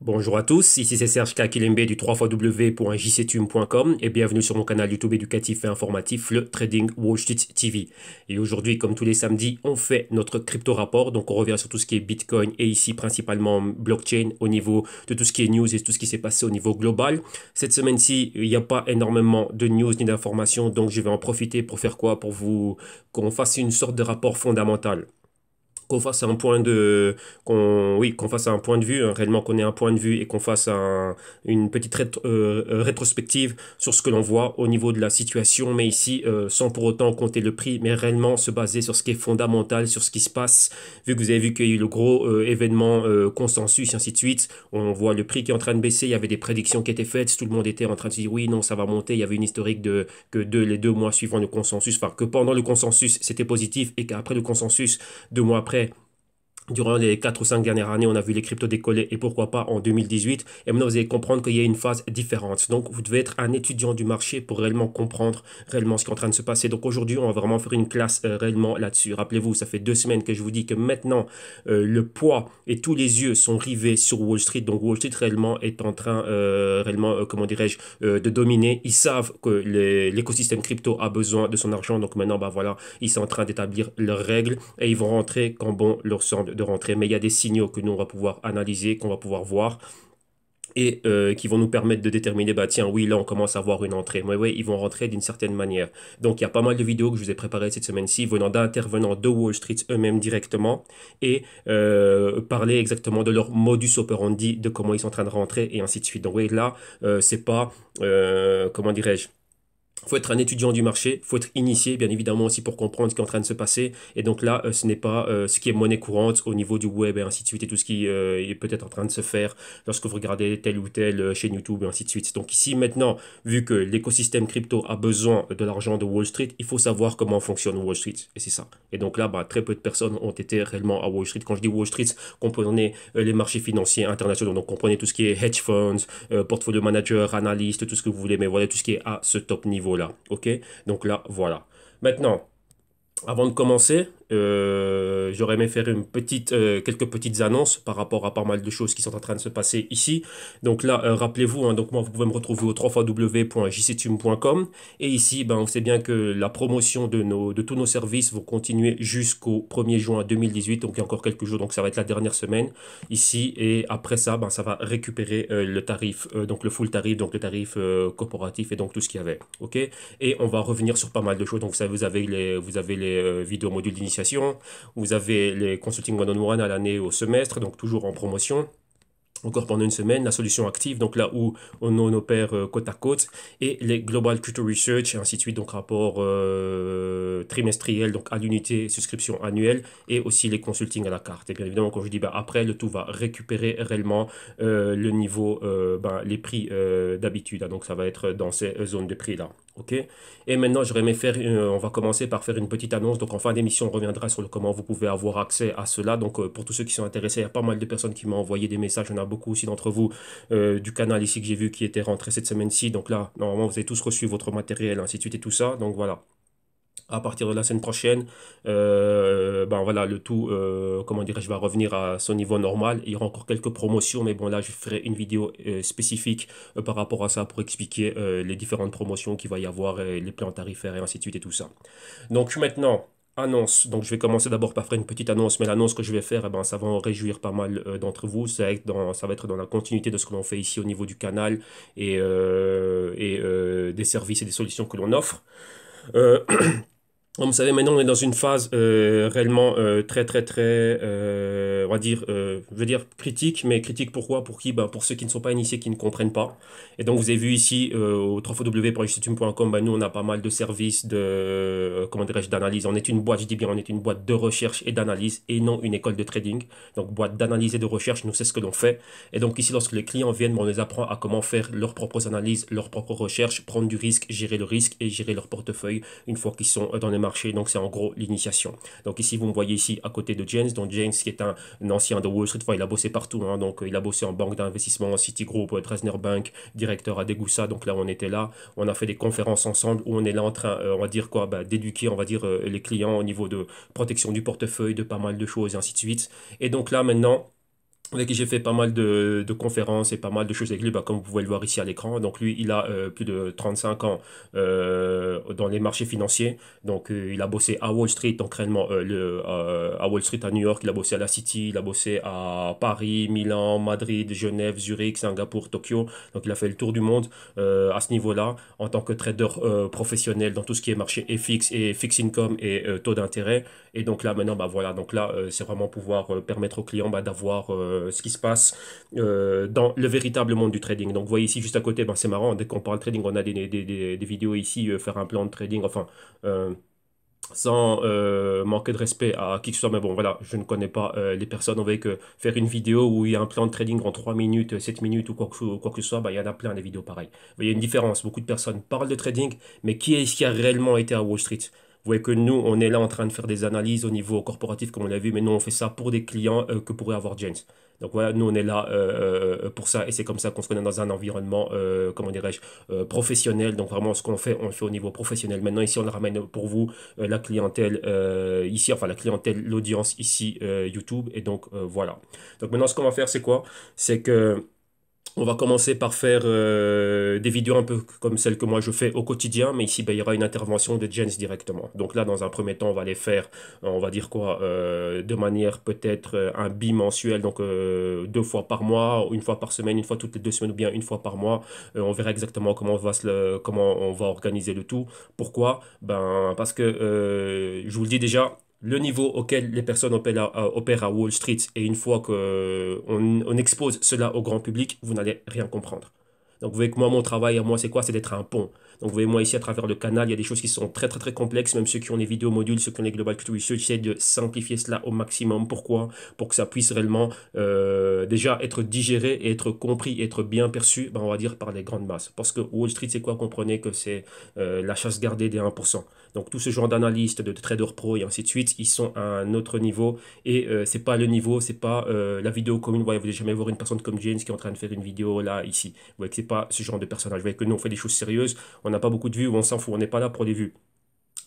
Bonjour à tous, ici c'est Serge Kakilembe du 3xw.jctum.com et bienvenue sur mon canal YouTube éducatif et informatif, le Trading Wall Street TV. Et aujourd'hui, comme tous les samedis, on fait notre crypto rapport, donc on revient sur tout ce qui est Bitcoin et ici principalement blockchain au niveau de tout ce qui est news et tout ce qui s'est passé au niveau global. Cette semaine-ci, il n'y a pas énormément de news ni d'informations, donc je vais en profiter pour faire quoi Pour vous qu'on fasse une sorte de rapport fondamental qu'on fasse un point de qu'on oui qu'on fasse un point de vue hein, réellement qu'on ait un point de vue et qu'on fasse un, une petite euh, euh, rétrospective sur ce que l'on voit au niveau de la situation mais ici euh, sans pour autant compter le prix mais réellement se baser sur ce qui est fondamental sur ce qui se passe vu que vous avez vu qu'il y a eu le gros événement consensus et ainsi de suite on voit le prix qui est en train de baisser il y avait des prédictions qui étaient faites tout le monde était en train de dire oui non ça va monter il y avait une historique de que les deux mois suivant le consensus enfin que pendant le consensus c'était positif et qu'après le consensus deux mois après Durant les 4 ou 5 dernières années, on a vu les cryptos décoller et pourquoi pas en 2018. Et maintenant, vous allez comprendre qu'il y a une phase différente. Donc, vous devez être un étudiant du marché pour réellement comprendre réellement ce qui est en train de se passer. Donc, aujourd'hui, on va vraiment faire une classe euh, réellement là-dessus. Rappelez-vous, ça fait deux semaines que je vous dis que maintenant, euh, le poids et tous les yeux sont rivés sur Wall Street. Donc, Wall Street réellement est en train, euh, réellement, comment dirais-je, de dominer. Ils savent que l'écosystème crypto a besoin de son argent. Donc, maintenant, bah voilà, ils sont en train d'établir leurs règles et ils vont rentrer quand bon leur semble de rentrer, mais il y a des signaux que nous, on va pouvoir analyser, qu'on va pouvoir voir et euh, qui vont nous permettre de déterminer, bah tiens, oui, là on commence à voir une entrée. Mais oui, ils vont rentrer d'une certaine manière. Donc il y a pas mal de vidéos que je vous ai préparées cette semaine-ci, venant d'intervenants de Wall Street eux-mêmes directement, et euh, parler exactement de leur modus operandi, de comment ils sont en train de rentrer, et ainsi de suite. Donc oui, là, euh, c'est pas, comment dirais-je, il faut être un étudiant du marché, il faut être initié bien évidemment aussi pour comprendre ce qui est en train de se passer. Et donc là, euh, ce n'est pas euh, ce qui est monnaie courante au niveau du web et ainsi de suite et tout ce qui euh, est peut-être en train de se faire lorsque vous regardez telle ou telle chaîne YouTube et ainsi de suite. Donc ici maintenant, vu que l'écosystème crypto a besoin de l'argent de Wall Street, il faut savoir comment fonctionne Wall Street. Et c'est ça. Et donc là, bah, très peu de personnes ont été réellement à Wall Street. Quand je dis Wall Street, comprenez les marchés financiers internationaux. Donc comprenez tout ce qui est hedge funds, portfolio manager, analyste, tout ce que vous voulez. Mais voilà, tout ce qui est à ce top niveau là OK Donc là, voilà. Maintenant, avant de commencer, euh, j'aurais aimé faire une petite, euh, quelques petites annonces par rapport à pas mal de choses qui sont en train de se passer ici. Donc là, euh, rappelez-vous, hein, donc moi, vous pouvez me retrouver au www.jcetume.com Et ici, ben, on sait bien que la promotion de, nos, de tous nos services vont continuer jusqu'au 1er juin 2018. Donc il y a encore quelques jours, donc ça va être la dernière semaine ici. Et après ça, ben, ça va récupérer le tarif, donc le full tarif, donc le tarif corporatif et donc tout ce qu'il y avait. ok et on va revenir sur pas mal de choses. Donc vous vous avez les, vous avez les vidéos modules d'initiation vous avez les consulting one-on-one à l'année au semestre, donc toujours en promotion encore pendant une semaine, la solution active, donc là où on, opère euh, côte à côte, et les Global Culture Research, et ainsi de suite, donc rapport euh, trimestriel, donc à l'unité, subscription annuelle, et aussi les consulting à la carte. Et bien évidemment, quand je dis bah, après, le tout va récupérer réellement euh, le niveau, ben, les prix d'habitude, donc ça va être dans ces zones de prix-là. Et maintenant, j'aimerais faire euh, on va commencer par faire une petite annonce. Donc, en fin d'émission, on reviendra sur le comment vous pouvez avoir accès à cela. Donc, euh, pour tous ceux qui sont intéressés, il y a pas mal de personnes qui m'ont envoyé des messages. Il y en a beaucoup aussi d'entre vous euh, du canal ici que j'ai vu qui étaient rentrés cette semaine-ci. Donc là, normalement, vous avez tous reçu votre matériel, ainsi de suite et tout ça. Donc, voilà à partir de la semaine prochaine, euh, ben voilà, le tout, euh, comment dirais-je, va revenir à son niveau normal. Il y aura encore quelques promotions, mais bon, là, je ferai une vidéo euh, spécifique par rapport à ça pour expliquer les différentes promotions qu'il va y avoir, et les plans tarifaires et ainsi de suite et tout ça. Donc maintenant, annonce. Donc je vais commencer d'abord par faire une petite annonce, mais l'annonce que je vais faire, eh ben, ça va en réjouir pas mal d'entre vous. Ça va, être dans, ça va être dans la continuité de ce que l'on fait ici au niveau du canal et, des services et des solutions que l'on offre. vous savez, maintenant, on est dans une phase euh, réellement euh, très, très, très, euh, on va dire, je veux dire critique, mais critique pourquoi Pour qui ben, Pour ceux qui ne sont pas initiés, qui ne comprennent pas. Et donc, vous avez vu ici, au www.justitume.com, ben, nous, on a pas mal de services de, comment dirais-je, d'analyse. On est une boîte, je dis bien, on est une boîte de recherche et d'analyse et non une école de trading. Donc, boîte d'analyse et de recherche, nous, c'est ce que l'on fait. Et donc, ici, lorsque les clients viennent, ben, on les apprend à comment faire leurs propres analyses, leurs propres recherches, prendre du risque, gérer le risque et gérer leur portefeuille une fois qu'ils sont dans les marques. Donc, c'est en gros l'initiation. Donc, ici, vous me voyez ici à côté de James. Donc, James, qui est un, ancien de Wall Street, enfin, il a bossé partout. Hein. donc, euh, il a bossé en banque d'investissement, Citigroup, euh, Dresdner Bank, directeur à Degussa. Donc, là, on était là. On a fait des conférences ensemble où on est là en train, euh, on va dire quoi, bah, d'éduquer, on va dire, les clients au niveau de protection du portefeuille, de pas mal de choses, ainsi de suite. Et donc, là, maintenant, avec qui j'ai fait pas mal de, conférences et pas mal de choses avec lui, bah, comme vous pouvez le voir ici à l'écran. Donc lui, il a euh, plus de 35 ans euh, dans les marchés financiers. Donc euh, il a bossé à Wall Street, donc réellement le, à Wall Street à New York, il a bossé à la City, il a bossé à Paris, Milan, Madrid, Genève, Zurich, Singapour, Tokyo. Donc il a fait le tour du monde à ce niveau-là en tant que trader professionnel dans tout ce qui est marché FX et fixed income et taux d'intérêt. Et donc là maintenant, bah voilà, donc là c'est vraiment pouvoir permettre aux clients bah, d'avoir euh, ce qui se passe euh, dans le véritable monde du trading. Donc vous voyez ici juste à côté, ben, c'est marrant, dès qu'on parle trading, on a des, des, vidéos ici, euh, faire un plan de trading, enfin sans manquer de respect à qui que ce soit, mais bon voilà, je ne connais pas les personnes, avec que faire une vidéo où il y a un plan de trading en 3 minutes, 7 minutes ou quoi que, quoi que ce soit, ben, il y en a plein des vidéos pareilles. Vous voyez une différence, beaucoup de personnes parlent de trading, mais qui est-ce qui a réellement été à Wall Street voyez que nous, on est là en train de faire des analyses au niveau corporatif, comme on l'a vu, mais nous, on fait ça pour des clients euh, que pourrait avoir James. Donc voilà, nous, on est là euh, euh, pour ça, et c'est comme ça qu'on se connaît dans un environnement, comment dirais-je, professionnel. Donc vraiment, ce qu'on fait, on le fait au niveau professionnel. Maintenant, ici, on ramène pour vous la clientèle ici, enfin la clientèle, l'audience ici, YouTube, et donc voilà. Donc maintenant, ce qu'on va faire, c'est quoi C'est que on va commencer par faire euh, des vidéos un peu comme celles que moi je fais au quotidien, mais ici bah, il y aura une intervention de Jens directement. Donc là, dans un premier temps, on va les faire, euh, on va dire quoi, euh, de manière peut-être un bimensuel, donc deux fois par mois, une fois par semaine, une fois toutes les deux semaines ou bien une fois par mois. on verra exactement comment on va, se, comment on va organiser le tout. Pourquoi ben, Parce que je vous le dis déjà, le niveau auquel les personnes opèrent à, Wall Street, et une fois qu'on euh, on expose cela au grand public, vous n'allez rien comprendre. Donc vous voyez que moi, mon travail moi, c'est quoi C'est d'être un pont. Donc vous voyez, moi ici, à travers le canal, il y a des choses qui sont très très très complexes. Même ceux qui ont les vidéos modules, ceux qui ont les Global tout' Research, j'essaie de simplifier cela au maximum. Pourquoi Pour que ça puisse réellement euh, déjà être digéré et être compris, être bien perçu, ben, on va dire, par les grandes masses. Parce que Wall Street, c'est quoi Comprenez que c'est euh, la chasse gardée des 1%. Donc tout ce genre d'analystes, de, traders pro et ainsi de suite, ils sont à un autre niveau. Et euh, ce n'est pas le niveau, c'est pas euh, la vidéo commune. Vous jamais voir une personne comme James qui est en train de faire une vidéo là, ici. Vous voyez que c'est pas ce genre de personnage. Vous voyez que nous, on fait des choses sérieuses, on n'a pas beaucoup de vues, on s'en fout, on n'est pas là pour les vues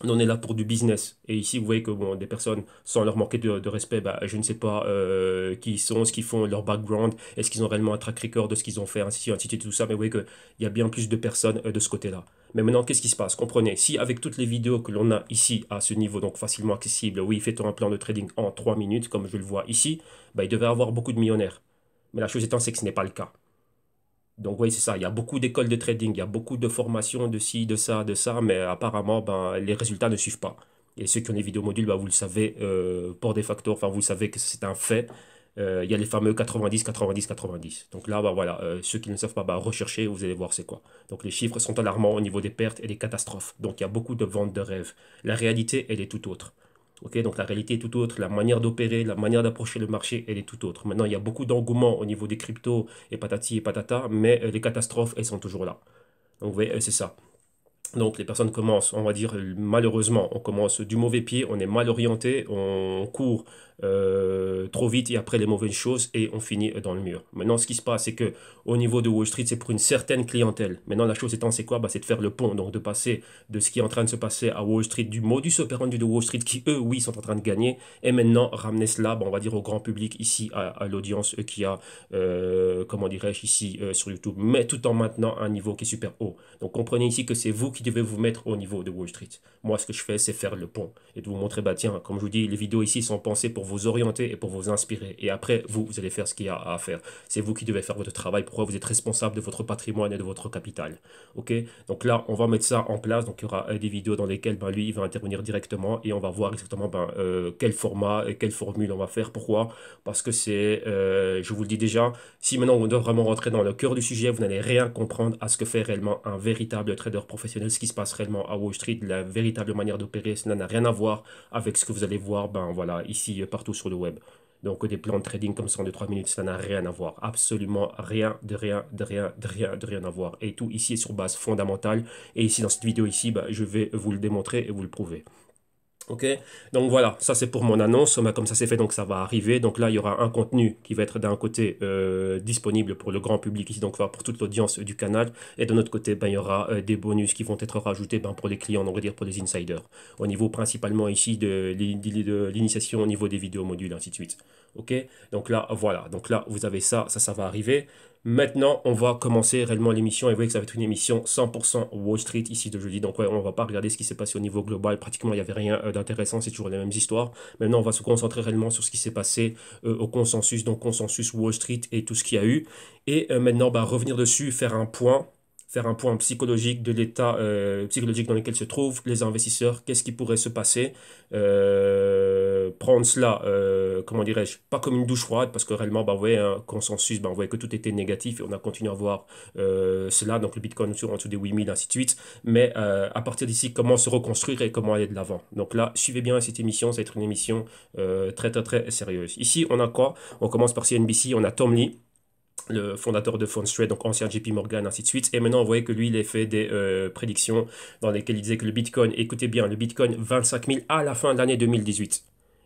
on est là pour du business. Et ici, vous voyez que des personnes, sans leur manquer de, respect, bah, je ne sais pas euh, qui ils sont, ce qu'ils font, leur background, est-ce qu'ils ont réellement un track record de ce qu'ils ont fait, ainsi, ainsi, tout ça. Mais vous voyez qu'il y a bien plus de personnes de ce côté-là. Mais maintenant, qu'est-ce qui se passe Comprenez, si avec toutes les vidéos que l'on a ici à ce niveau, donc facilement accessible, oui, fait un plan de trading en 3 minutes, comme je le vois ici, bah, il devait avoir beaucoup de millionnaires. Mais la chose étant, c'est que ce n'est pas le cas. Donc oui, c'est ça, il y a beaucoup d'écoles de trading, il y a beaucoup de formations de ci, de ça, de ça, mais apparemment, ben, les résultats ne suivent pas. Et ceux qui ont des vidéos modules, bah, vous le savez, euh, pour des facteurs, enfin vous savez que c'est un fait. Euh, il y a les fameux 90, 90, 90. Donc là, bah, voilà, euh, ceux qui ne savent pas, bah, recherchez, vous allez voir c'est quoi. Donc les chiffres sont alarmants au niveau des pertes et des catastrophes. Donc il y a beaucoup de ventes de rêves. La réalité, elle est tout autre. ok, donc la réalité est tout autre, la manière d'opérer, la manière d'approcher le marché, elle est tout autre. Maintenant, il y a beaucoup d'engouement au niveau des cryptos et patati et patata, mais euh, les catastrophes, elles sont toujours là. Donc vous voyez, c'est ça. Donc les personnes commencent, on va dire malheureusement, on commence du mauvais pied, on est mal orienté, on court euh, trop vite et après les mauvaises choses et on finit dans le mur. Maintenant ce qui se passe c'est que au niveau de Wall Street c'est pour une certaine clientèle. Maintenant la chose étant c'est quoi bah, C'est de faire le pont, donc de passer de ce qui est en train de se passer à Wall Street, du modus operandi de Wall Street qui eux oui sont en train de gagner et maintenant ramener cela, bah, on va dire au grand public ici à, l'audience euh, qui a, euh, comment dirais-je ici sur YouTube, mais tout en maintenant un niveau qui est super haut. Donc comprenez ici que c'est vous qui devez vous mettre au niveau de Wall Street. Moi, ce que je fais, c'est faire le pont et de vous montrer, bah tiens, comme je vous dis, les vidéos ici sont pensées pour vous orienter et pour vous inspirer. Et après, vous, vous allez faire ce qu'il y a à faire. C'est vous qui devez faire votre travail. Pourquoi vous êtes responsable de votre patrimoine et de votre capital. Ok Donc là, on va mettre ça en place. Donc il y aura euh, des vidéos dans lesquelles ben, lui, il va intervenir directement et on va voir exactement ben, quel format et quelle formule on va faire. Pourquoi Parce que c'est, euh, je vous le dis déjà, si maintenant on doit vraiment rentrer dans le cœur du sujet, vous n'allez rien comprendre à ce que fait réellement un véritable trader professionnel ce qui se passe réellement à Wall Street, la véritable manière d'opérer, cela n'a rien à voir avec ce que vous allez voir ben, voilà, ici, euh, partout sur le web. Donc des plans de trading comme ça en 2-3 minutes, ça n'a rien à voir. Absolument rien, de rien, de rien, de rien, de rien à voir. Et tout ici est sur base fondamentale. Et ici, dans cette vidéo ici, ben, je vais vous le démontrer et vous le prouver. Ok, donc voilà, ça c'est pour mon annonce, comme ça c'est fait, donc ça va arriver. Donc là, il y aura un contenu qui va être d'un côté euh, disponible pour le grand public ici, donc pour toute l'audience du canal, et de notre côté, ben, il y aura euh, des bonus qui vont être rajoutés ben, pour les clients, on va dire pour les insiders, au niveau principalement ici de, de l'initiation au niveau des vidéos modules, ainsi de suite. Ok, donc là, voilà, donc là vous avez ça, ça, ça va arriver. Maintenant, on va commencer réellement l'émission et vous voyez que ça va être une émission 100% Wall Street ici de jeudi. Donc ouais, on va pas regarder ce qui s'est passé au niveau global. Pratiquement, il n'y avait rien euh, d'intéressant. C'est toujours les mêmes histoires. Maintenant, on va se concentrer réellement sur ce qui s'est passé euh, au consensus, donc consensus Wall Street et tout ce qu'il y a eu. Et euh, maintenant, bah, revenir dessus, faire un point faire un point psychologique de l'état psychologique dans lequel se trouvent les investisseurs, qu'est-ce qui pourrait se passer, prendre cela, euh, comment dirais-je, pas comme une douche froide, parce que réellement, bah, voyez, un consensus, bah, vous on que tout était négatif et on a continué à voir euh, cela, donc le Bitcoin en dessous des 8000, ainsi de suite. Mais euh, à partir d'ici, comment se reconstruire et comment aller de l'avant. Donc là, suivez bien cette émission, ça va être une émission très, très, très sérieuse. Ici, on a quoi On commence par CNBC, on a Tom Lee le fondateur de Trade, donc ancien JP Morgan, ainsi de suite. Et maintenant, on voyait que lui, il a fait des prédictions dans lesquelles il disait que le Bitcoin, écoutez bien, le Bitcoin 25 000 à la fin de l'année 2018.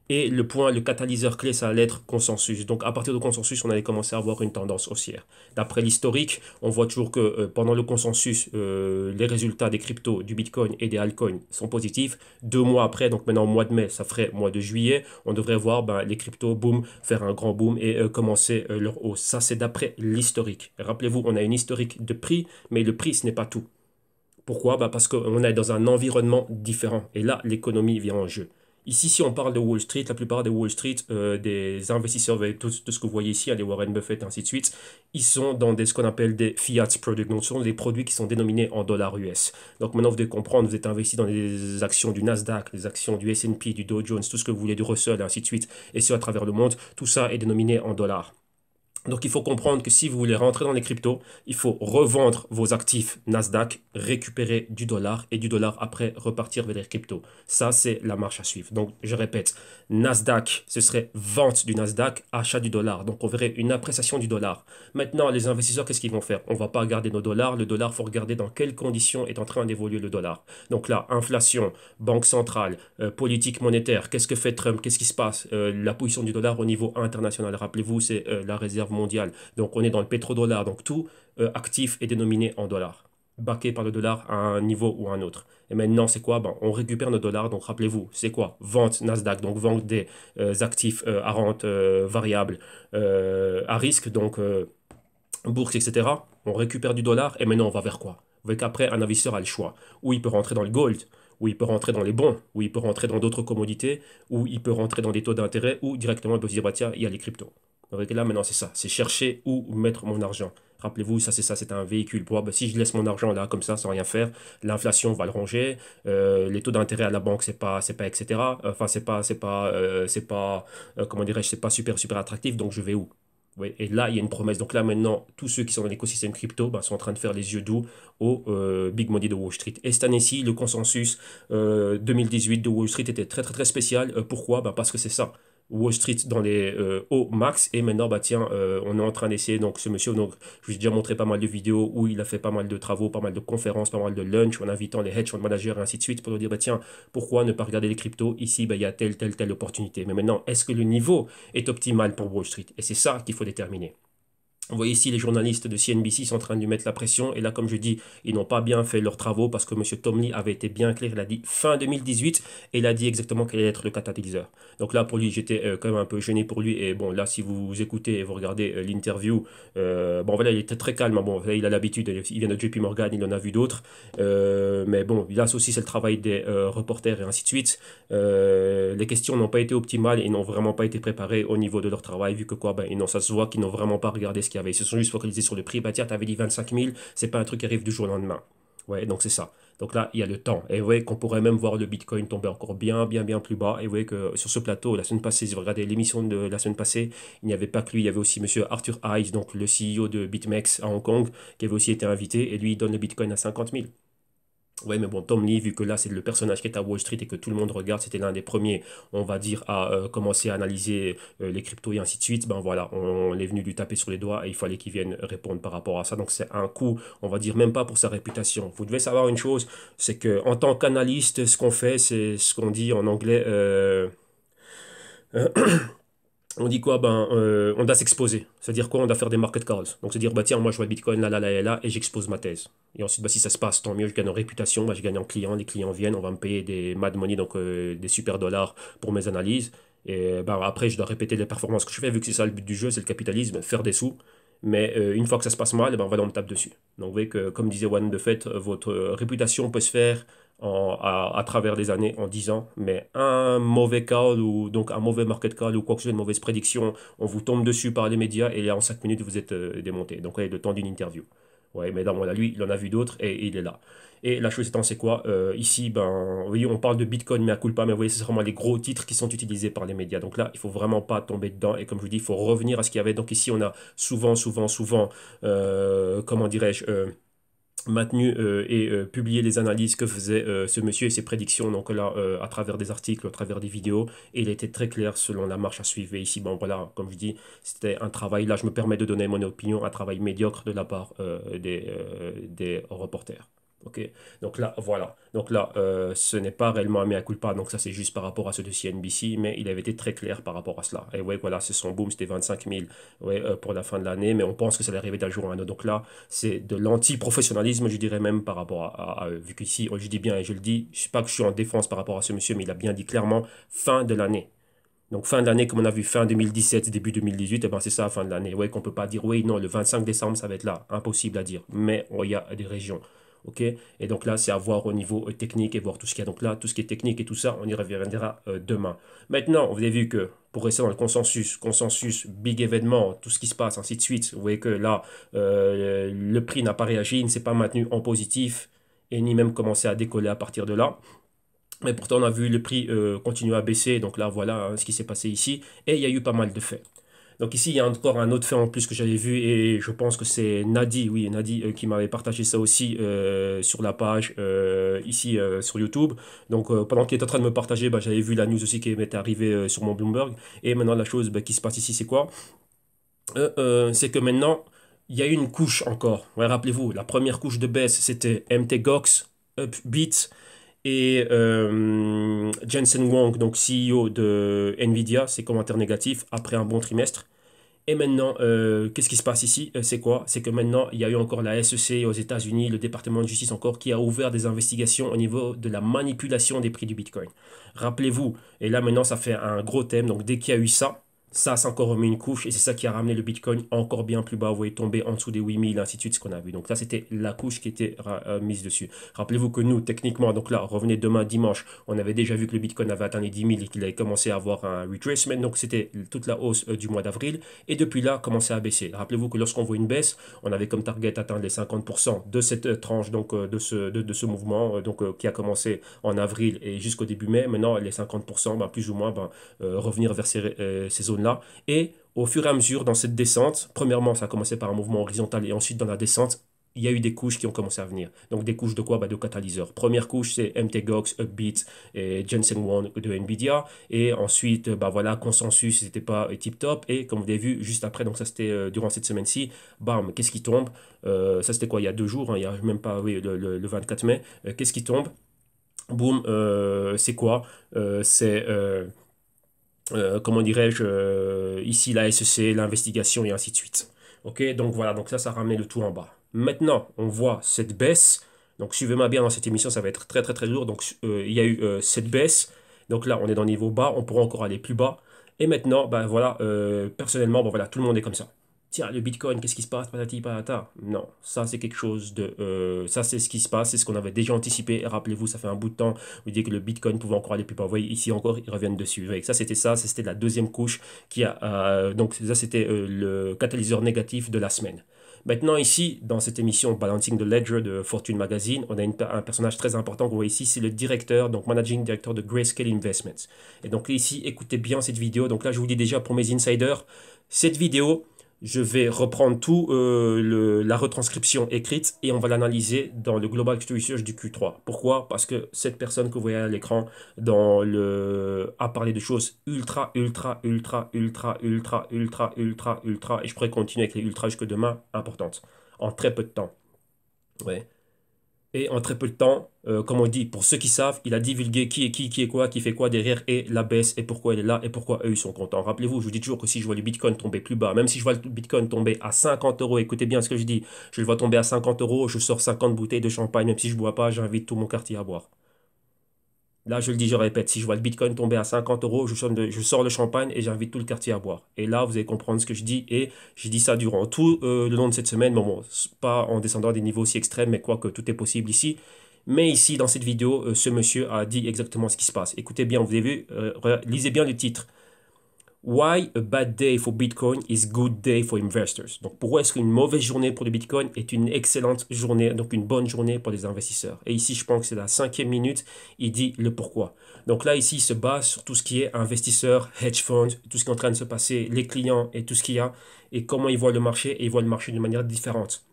Et le point, le catalyseur clé, ça allait être consensus. Donc à partir du consensus, on allait commencer à avoir une tendance haussière. D'après l'historique, on voit toujours que euh, pendant le consensus, euh, les résultats des cryptos, du Bitcoin et des altcoins sont positifs. Deux mois après, donc maintenant au mois de mai, ça ferait mois de juillet, on devrait voir ben, les cryptos, boom, faire un grand boom et euh, commencer leur hausse. Ça, c'est d'après l'historique. Rappelez-vous, on a une historique de prix, mais le prix, ce n'est pas tout. Pourquoi ben, Parce qu'on est dans un environnement différent. Et là, l'économie vient en jeu. Ici, si on parle de Wall Street, la plupart des Wall Street, euh, des investisseurs, tout, tout, ce que vous voyez ici, hein, les Warren Buffett, ainsi de suite, ils sont dans des, ce qu'on appelle des fiat products, donc ce sont des produits qui sont dénominés en dollars US. Donc maintenant, vous devez comprendre, vous êtes investi dans les actions du Nasdaq, les actions du S&P, du Dow Jones, tout ce que vous voulez, du Russell, ainsi de suite, et ce, à travers le monde, tout ça est dénominé en dollars. Donc il faut comprendre que si vous voulez rentrer dans les cryptos, il faut revendre vos actifs Nasdaq, récupérer du dollar et du dollar après repartir vers les cryptos. Ça, c'est la marche à suivre. Donc je répète, Nasdaq, ce serait vente du Nasdaq, achat du dollar. Donc on verrait une appréciation du dollar. Maintenant, les investisseurs, qu'est-ce qu'ils vont faire On ne va pas regarder nos dollars. Le dollar, il faut regarder dans quelles conditions est en train d'évoluer le dollar. Donc là, inflation, banque centrale, euh, politique monétaire, qu'est-ce que fait Trump Qu'est-ce qui se passe euh, La position du dollar au niveau international. Rappelez-vous, c'est euh, la réserve mondiale. Donc on est dans le pétrodollar. Donc tout actif est dénominé en dollars baqué par le dollar à un niveau ou un autre. Et maintenant, c'est quoi ben, On récupère nos dollars, donc rappelez-vous, c'est quoi Vente Nasdaq, donc vente des euh, actifs euh, à rente euh, variable à risque, donc bourse, etc. On récupère du dollar et maintenant on va vers quoi Avec qu'après un investisseur a le choix. Ou il peut rentrer dans le gold, où il peut rentrer dans les bons, où il peut rentrer dans d'autres commodités, où il peut rentrer dans des taux d'intérêt, ou directement il peut se dire, bah, tiens, il y a les cryptos. Donc là, maintenant, c'est ça, c'est chercher où mettre mon argent. Rappelez-vous, ça c'est ça, c'est un véhicule pour ben, si je laisse mon argent là comme ça sans rien faire, l'inflation va le ronger, euh, les taux d'intérêt à la banque c'est pas c'est pas etc. Enfin c'est pas c'est pas euh, c'est pas euh, comment dirais-je c'est pas super super attractif donc je vais où oui, et là, il y a une promesse. Donc là, maintenant, tous ceux qui sont dans l'écosystème crypto ben, sont en train de faire les yeux doux au Big Money de Wall Street. Et cette année-ci, le consensus 2018 de Wall Street était très, très, très spécial. pourquoi ben, Parce que c'est ça. Wall Street dans les hauts euh, max et maintenant bah tiens euh, on est en train d'essayer donc ce monsieur donc je vous ai déjà montré pas mal de vidéos où il a fait pas mal de travaux pas mal de conférences pas mal de lunch en invitant les hedge fund managers et ainsi de suite pour dire bah tiens pourquoi ne pas regarder les cryptos ici bah il y a telle telle telle opportunité mais maintenant est-ce que le niveau est optimal pour Wall Street et c'est ça qu'il faut déterminer vous voyez ici, les journalistes de CNBC sont en train de lui mettre la pression. Et là, comme je dis, ils n'ont pas bien fait leurs travaux parce que M. Lee avait été bien clair. Il a dit fin 2018 et il a dit exactement quel allait être le catalyseur. Donc là, pour lui, j'étais euh, quand même un peu gêné pour lui. Et bon, là, si vous, écoutez et vous regardez euh, l'interview, euh, bon, voilà, il était très calme. Hein. Bon, il a l'habitude. Il vient de JP Morgan, il en a vu d'autres. mais bon, là aussi, c'est le travail des reporters et ainsi de suite. les questions n'ont pas été optimales et n'ont vraiment pas été préparées au niveau de leur travail, vu que quoi, ben, non, ça se voit qu'ils n'ont vraiment pas regardé ce ils se sont juste focalisés sur le prix. Bah tiens, t'avais dit 25 000, c'est pas un truc qui arrive du jour au lendemain. Ouais, donc c'est ça. Donc là, il y a le temps. Et vous voyez qu'on pourrait même voir le Bitcoin tomber encore bien, bien, bien plus bas. Et vous voyez que sur ce plateau, la semaine passée, si vous regardez l'émission de la semaine passée, il n'y avait pas que lui, il y avait aussi monsieur Arthur Hayes, donc le CEO de BitMEX à Hong Kong, qui avait aussi été invité. Et lui, il donne le Bitcoin à 50 000. Ouais, mais bon, Tom Lee, vu que là, c'est le personnage qui est à Wall Street et que tout le monde regarde, c'était l'un des premiers, on va dire, à euh, commencer à analyser euh, les cryptos et ainsi de suite. Ben voilà, on, est venu lui taper sur les doigts et il fallait qu'il vienne répondre par rapport à ça. Donc, c'est un coup, on va dire, même pas pour sa réputation. Vous devez savoir une chose, c'est que en tant qu'analyste, ce qu'on fait, c'est ce qu'on dit en anglais. Euh, on dit quoi ben, euh, On doit s'exposer. C'est-à-dire quoi On doit faire des market calls. Donc, c'est dire, bah, tiens, moi, je vois Bitcoin là, là, là, et là, et j'expose ma thèse. Et ensuite, bah, si ça se passe, tant mieux, je gagne en réputation, bah, je gagne en clients, les clients viennent, on va me payer des mad money, donc euh, des super dollars pour mes analyses. Et bah, après, je dois répéter les performances que je fais, vu que c'est ça le but du jeu, c'est le capitalisme, faire des sous. Mais euh, une fois que ça se passe mal, eh ben, va dans le tape dessus. Donc, vous voyez que, comme disait one de fait, votre réputation peut se faire à, à, travers des années, en 10 ans. Mais un mauvais call ou donc un mauvais market call ou quoi que ce soit, une mauvaise prédiction, on vous tombe dessus par les médias et là, en 5 minutes, vous êtes euh, démonté. Donc, il a le temps d'une interview. Ouais, mais là, lui, il en a vu d'autres et, il est là. Et la chose étant, c'est quoi euh, Ici, ben, oui on parle de Bitcoin, mais à pas mais vous voyez, c'est vraiment les gros titres qui sont utilisés par les médias. Donc là, il faut vraiment pas tomber dedans. Et comme je vous dis, il faut revenir à ce qu'il y avait. Donc ici, on a souvent, souvent, souvent, euh, comment dirais-je maintenu euh, et euh, publié les analyses que faisait euh, ce monsieur et ses prédictions donc là à travers des articles, à travers des vidéos et il était très clair selon la marche à suivre ici bon voilà comme je dis c'était un travail là je me permets de donner mon opinion un travail médiocre de la part des, des reporters. Ok, donc là, voilà. Donc là, euh, ce n'est pas réellement un mea culpa, donc ça c'est juste par rapport à ce de CNBC, mais il avait été très clair par rapport à cela. Et ouais, voilà, c'est son boom, c'était 25 000 euh, pour la fin de l'année, mais on pense que ça allait arriver d'un jour à un autre. Donc là, c'est de l'anti-professionnalisme, je dirais même par rapport à, vu qu'ici, oh, je dis bien et je le dis, je sais pas que je suis en défense par rapport à ce monsieur, mais il a bien dit clairement fin de l'année. Donc fin de l'année, comme on a vu fin 2017, début 2018, et eh ben c'est ça, fin de l'année. Ouais, qu'on peut pas dire, oui, non, le 25 décembre, ça va être là. Impossible à dire. Mais oh, il y a des régions et donc là, c'est à voir au niveau euh, technique et voir tout ce qu'il y a. Donc là, tout ce qui est technique et tout ça, on y reviendra euh, demain. Maintenant, vous avez vu que pour rester dans le consensus, consensus, big événement, tout ce qui se passe, ainsi de suite, vous voyez que là, euh, le prix n'a pas réagi, il ne s'est pas maintenu en positif et ni même commencé à décoller à partir de là. Mais pourtant, on a vu le prix continuer à baisser. Donc là, voilà hein, ce qui s'est passé ici. Et il y a eu pas mal de faits. Donc ici, il y a encore un autre fait en plus que j'avais vu et je pense que c'est Nadi, oui, Nadi euh, qui m'avait partagé ça aussi euh, sur la page euh, ici sur YouTube. Donc pendant qu'il était en train de me partager, bah, j'avais vu la news aussi qui m'était arrivée sur mon Bloomberg. Et maintenant, la chose bah, qui se passe ici, c'est quoi C'est que maintenant, il y a une couche encore. Rappelez-vous, la première couche de baisse, c'était MTGOX, UpBeat et euh, Jensen Wang, donc CEO de Nvidia, ses commentaires négatifs après un bon trimestre. Et maintenant, euh, qu'est-ce qui se passe ici euh, C'est quoi C'est que maintenant, il y a eu encore la SEC aux États-Unis, le département de justice encore, qui a ouvert des investigations au niveau de la manipulation des prix du Bitcoin. Rappelez-vous, et là maintenant, ça fait un gros thème. Donc, dès qu'il y a eu ça, ça, c'est encore remis une couche et c'est ça qui a ramené le Bitcoin encore bien plus bas. Vous voyez, tomber en dessous des 8000, ainsi de suite, ce qu'on a vu. Donc ça c'était la couche qui était euh, mise dessus. Rappelez-vous que nous, techniquement, donc là, revenez demain dimanche, on avait déjà vu que le Bitcoin avait atteint les 10 000 et qu'il avait commencé à avoir un retracement. Donc c'était toute la hausse euh, du mois d'avril et depuis là, commencé à baisser. Rappelez-vous que lorsqu'on voit une baisse, on avait comme target atteindre les 50% de cette euh, tranche donc de ce, de, ce mouvement donc qui a commencé en avril et jusqu'au début mai. Maintenant, les 50%, bah, plus ou moins, bah, revenir vers ces, zones là et au fur et à mesure, dans cette descente, premièrement, ça a commencé par un mouvement horizontal et ensuite, dans la descente, il y a eu des couches qui ont commencé à venir. Donc des couches de quoi bah, De catalyseurs. Première couche, c'est MTGOX, Upbeat et Jensen one de NVIDIA. Et ensuite, bah, voilà, Consensus, c'était pas tip-top. Et comme vous avez vu, juste après, donc ça c'était euh, durant cette semaine-ci, bam, qu'est-ce qui tombe euh, Ça c'était quoi Il y a deux jours, hein, il n'y a même pas, oui, le, 24 mai. Euh, qu'est-ce qui tombe Boum, c'est quoi C'est euh, comment dirais-je, euh, ici la SEC, l'investigation et ainsi de suite. Ok, donc voilà, donc ça, ça ramène le tout en bas. Maintenant, on voit cette baisse. Donc suivez-moi bien dans cette émission, ça va être très très très lourd. Donc euh, il y a eu cette baisse. Donc là, on est dans le niveau bas, on pourra encore aller plus bas. Et maintenant, ben voilà, personnellement, voilà, tout le monde est comme ça tiens, le Bitcoin, qu'est-ce qui se passe, Non, ça c'est quelque chose de... Euh, ça c'est ce qui se passe, c'est ce qu'on avait déjà anticipé. Rappelez-vous, ça fait un bout de temps, vous dites que le Bitcoin pouvait encore aller plus bas. Vous voyez, ici encore, ils reviennent dessus. Voyez, ça c'était ça, c'était la deuxième couche qui a... Euh, donc ça c'était euh, le catalyseur négatif de la semaine. Maintenant, ici, dans cette émission Balancing the Ledger de Fortune Magazine, on a un personnage très important qu'on voit ici, c'est le directeur, donc Managing Director de Grayscale Investments. Et donc ici, écoutez bien cette vidéo. Donc là, je vous dis déjà pour mes insiders, cette vidéo, je vais reprendre tout euh, le, la retranscription écrite et on va l'analyser dans le global research du Q3. Pourquoi Parce que cette personne que vous voyez à l'écran dans le a parlé de choses ultra ultra ultra ultra ultra ultra ultra ultra et je pourrais continuer avec les ultra jusque demain importantes en très peu de temps. Ouais. Et en très peu de temps, euh, comme on dit, pour ceux qui savent, il a divulgué qui est qui, qui est quoi, qui fait quoi derrière et la baisse et pourquoi elle est là et pourquoi eux ils sont contents. Rappelez-vous, je vous dis toujours que si je vois le Bitcoin tomber plus bas, même si je vois le Bitcoin tomber à 50 euros, écoutez bien ce que je dis, je le vois tomber à 50 euros, je sors 50 bouteilles de champagne, même si je bois pas, j'invite tout mon quartier à boire. Là, je le dis, je répète, si je vois le Bitcoin tomber à 50 euros, je, je sors le champagne et j'invite tout le quartier à boire. Et là, vous allez comprendre ce que je dis. Et j'ai dit ça durant tout euh, le long de cette semaine. Bon, bon, pas en descendant des niveaux aussi extrêmes, mais quoi que tout est possible ici. Mais ici, dans cette vidéo, euh, ce monsieur a dit exactement ce qui se passe. Écoutez bien, vous avez vu, euh, lisez bien le titre. Why a bad day for Bitcoin is good day for investors. Donc pourquoi est-ce qu'une mauvaise journée pour le Bitcoin est une excellente journée, donc une bonne journée pour les investisseurs. Et ici, je pense que c'est la cinquième minute, il dit le pourquoi. Donc là, ici, il se base sur tout ce qui est investisseurs, hedge funds, tout ce qui est en train de se passer, les clients et tout ce qu'il y a, et comment ils voient le marché, et ils voient le marché d'une manière différente.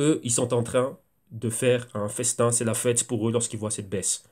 Eux, ils sont en train de faire un festin, c'est la fête pour eux lorsqu'ils voient cette baisse.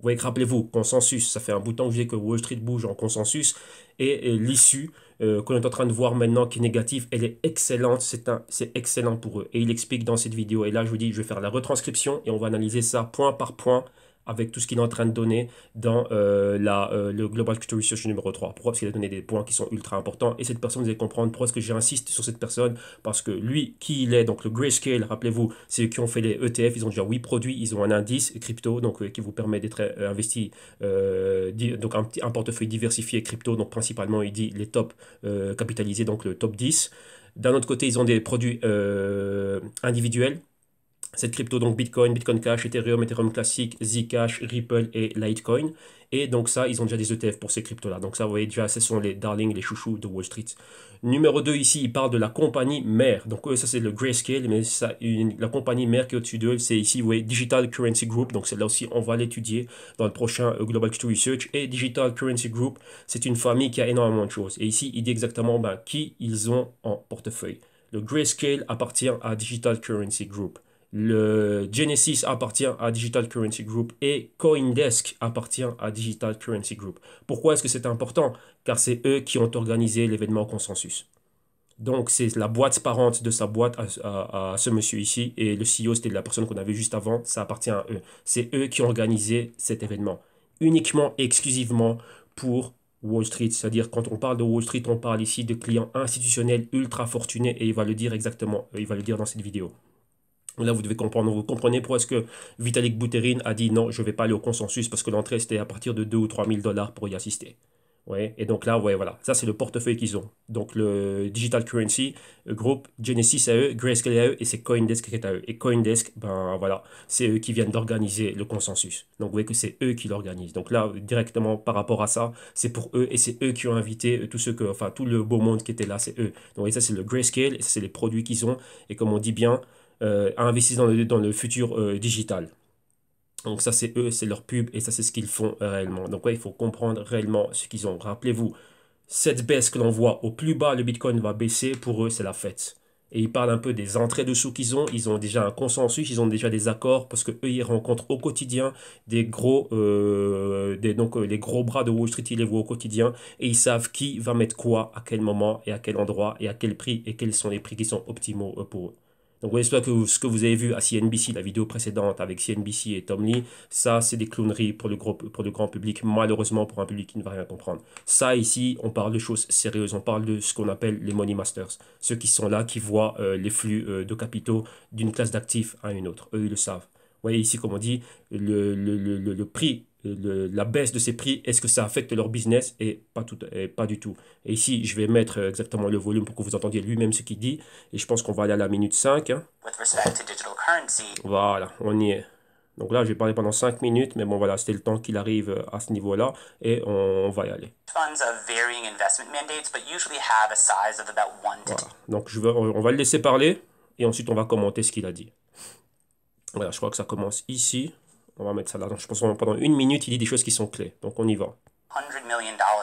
Vous voyez que rappelez-vous, consensus, ça fait un bout de temps que je que Wall Street bouge en consensus, et, euh, l'issue euh, qu'on est en train de voir maintenant qui est négative, elle est excellente, c'est excellent pour eux. Et il explique dans cette vidéo, et là je vous dis, je vais faire la retranscription, et on va analyser ça point par point, avec tout ce qu'il est en train de donner dans euh, la, euh, le Global Culture Research numéro 3. Pourquoi Parce qu'il a donné des points qui sont ultra importants et cette personne, vous allez comprendre pourquoi est-ce que j'insiste sur cette personne, parce que lui, qui il est, donc le Grayscale, rappelez-vous, c'est ceux qui ont fait les ETF, ils ont déjà 8 produits, ils ont un indice crypto, donc euh, qui vous permet d'être investi, donc un, un, portefeuille diversifié crypto, donc principalement il dit les top capitalisés, donc le top 10. D'un autre côté, ils ont des produits individuels, cette crypto, donc Bitcoin, Bitcoin Cash, Ethereum, Ethereum Classic, Zcash, Ripple et Litecoin. Et donc ça, ils ont déjà des ETF pour ces cryptos-là. Donc ça, vous voyez déjà, ce sont les darlings, les chouchous de Wall Street. Numéro 2, ici, il parle de la compagnie mère. Donc ça, c'est le grayscale, mais la compagnie mère qui est au-dessus d'eux, c'est ici, vous voyez, Digital Currency Group. Donc celle-là aussi, on va l'étudier dans le prochain euh, Global q Research. Et Digital Currency Group, c'est une famille qui a énormément de choses. Et ici, il dit exactement ben, qui ils ont en portefeuille. Le grayscale appartient à Digital Currency Group le Genesis appartient à Digital Currency Group et Coindesk appartient à Digital Currency Group. Pourquoi est-ce que c'est important Car c'est eux qui ont organisé l'événement consensus. Donc c'est la boîte parente de sa boîte à, ce monsieur ici et le CEO c'était la personne qu'on avait juste avant, ça appartient à eux. C'est eux qui ont organisé cet événement uniquement et exclusivement pour Wall Street. C'est-à-dire, quand on parle de Wall Street, on parle ici de clients institutionnels ultra fortunés et il va le dire exactement, il va le dire dans cette vidéo. Là, vous devez comprendre. Vous comprenez pourquoi est-ce que Vitalik Buterin a dit non, je ne vais pas aller au consensus parce que l'entrée, c'était à partir de 2 ou 3 000 dollars pour y assister. Ouais, et donc là, ouais, voilà. Ça, c'est le portefeuille qu'ils ont. Donc, le Digital Currency euh, Group, Genesis à eux, Grayscale à eux, et c'est Coindesk qui est à eux. Et Coindesk, ben voilà, c'est eux qui viennent d'organiser le consensus. Donc, vous voyez que c'est eux qui l'organisent. Donc là, directement par rapport à ça, c'est pour eux, et c'est eux qui ont invité euh, tout ceux que, enfin, tout le beau monde qui était là, c'est eux. Donc, ça, c'est le Grayscale, et ça, c'est les produits qu'ils ont. Et comme on dit bien, euh, à investir dans le, dans le futur euh, digital. Donc ça c'est eux, c'est leur pub et ça c'est ce qu'ils font euh, réellement. Donc ouais, il faut comprendre réellement ce qu'ils ont. Rappelez-vous, cette baisse que l'on voit au plus bas, le Bitcoin va baisser, pour eux c'est la fête. Et ils parlent un peu des entrées de sous qu'ils ont, ils ont déjà un consensus, ils ont déjà des accords, parce que eux ils rencontrent au quotidien des gros, des, donc les gros bras de Wall Street, ils les voient au quotidien, et ils savent qui va mettre quoi, à quel moment, et à quel endroit, et à quel prix, et quels sont les prix qui sont optimaux pour eux. Donc vous voyez, que ce que vous avez vu à CNBC, la vidéo précédente avec CNBC et Tom Lee, ça c'est des clowneries pour le, groupe pour le grand public, malheureusement pour un public qui ne va rien comprendre. Ça ici, on parle de choses sérieuses, on parle de ce qu'on appelle les money masters, ceux qui sont là, qui voient euh, les flux euh, de capitaux d'une classe d'actifs à une autre, eux ils le savent. Vous voyez ici, comme on dit, le, le, le, le prix la baisse de ces prix, est-ce que ça affecte leur business et pas, tout, et pas du tout. Et ici, je vais mettre euh, exactement le volume pour que vous entendiez lui-même ce qu'il dit. Et je pense qu'on va aller à la minute 5. Hein. Voilà, on y est. Donc là, je vais parler pendant 5 minutes, mais bon, voilà, c'était le temps qu'il arrive euh, à ce niveau-là et on, va y aller. Donc je veux, on va le laisser parler et ensuite on va commenter ce qu'il a dit. Voilà, je crois que ça commence ici on va mettre ça là. je pense que pendant une minute, il dit des choses qui sont clés. Donc on y va. 100 million dollars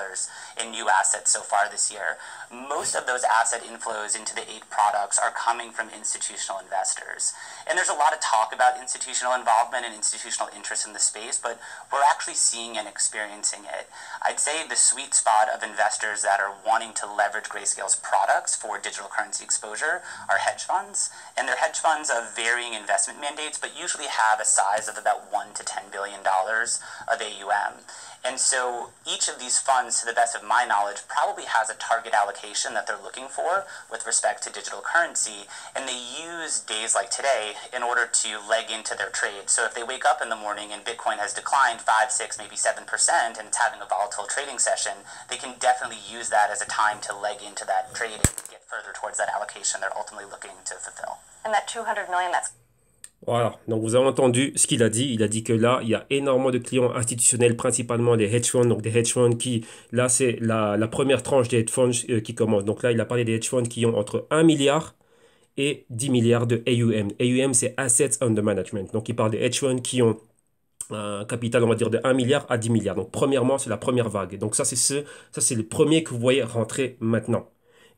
in new assets so far this year. Most of those asset inflows into the eight products are coming from institutional investors. And there's a lot of talk about institutional involvement and institutional interest in the space, but we're actually seeing and experiencing it. I'd say the sweet spot of investors that are wanting to leverage Grayscale's products for digital currency exposure are hedge funds. And they're hedge funds of varying investment mandates, but usually have a size of about 1 to $10 billion of AUM. And so each of these funds, to the best of my knowledge, probably has a target allocation that they're looking for with respect to digital currency. And they use days like today in order to leg into their trade. So if they wake up in the morning and Bitcoin has declined 5, 6, maybe 7%, and it's having a volatile trading session, they can definitely use that as a time to leg into that trade and get further towards that allocation they're ultimately looking to fulfill. And that 200 million that's Voilà, donc vous avez entendu ce qu'il a dit. Il a dit que là, il y a énormément de clients institutionnels, principalement des hedge funds. Donc des hedge funds qui, là, c'est la, première tranche des hedge funds euh, qui commence. Donc là, il a parlé des hedge funds qui ont entre 1 milliard et 10 milliards de AUM. AUM, c'est Assets Under Management. Donc il parle des hedge funds qui ont un capital, on va dire, de 1 milliard à 10 milliards. Donc premièrement, c'est la première vague. Donc ça, c'est ce, ça, c'est le premier que vous voyez rentrer maintenant.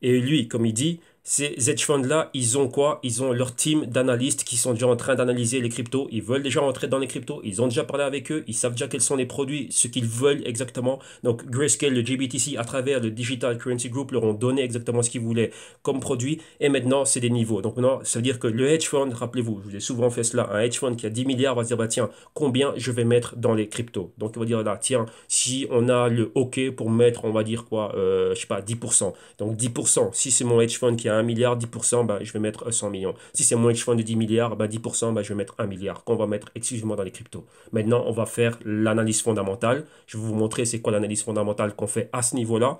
Et lui, comme il dit, ces hedge funds-là, ils ont quoi Ils ont leur team d'analystes qui sont déjà en train d'analyser les cryptos. Ils veulent déjà rentrer dans les cryptos. Ils ont déjà parlé avec eux. Ils savent déjà quels sont les produits, ce qu'ils veulent exactement. Donc, Grayscale, le GBTC, à travers le Digital Currency Group, leur ont donné exactement ce qu'ils voulaient comme produit. Et maintenant, c'est des niveaux. Donc, maintenant, ça veut dire que le hedge fund, rappelez-vous, je vous ai souvent fait cela, un hedge fund qui a 10 milliards va se dire, bah, tiens, combien je vais mettre dans les cryptos Donc, il va dire, là, tiens, si on a le OK pour mettre, on va dire quoi, euh, je sais pas, 10%. Donc, 10%, si c'est mon hedge fund qui a 1 milliard, 10%, ben, je vais mettre 100 millions. Si c'est moins de choix de 10 milliards, bah, 10%, bah, je vais mettre 1 milliard qu'on va mettre excusez-moi dans les cryptos. Maintenant, on va faire l'analyse fondamentale. Je vais vous montrer c'est quoi l'analyse fondamentale qu'on fait à ce niveau-là.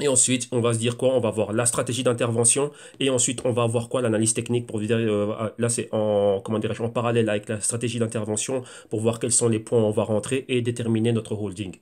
Et ensuite, on va se dire quoi On va voir la stratégie d'intervention et ensuite, on va voir quoi L'analyse technique pour dire, euh, là c'est en, comment dirais en parallèle avec la stratégie d'intervention pour voir quels sont les points où on va rentrer et déterminer notre holding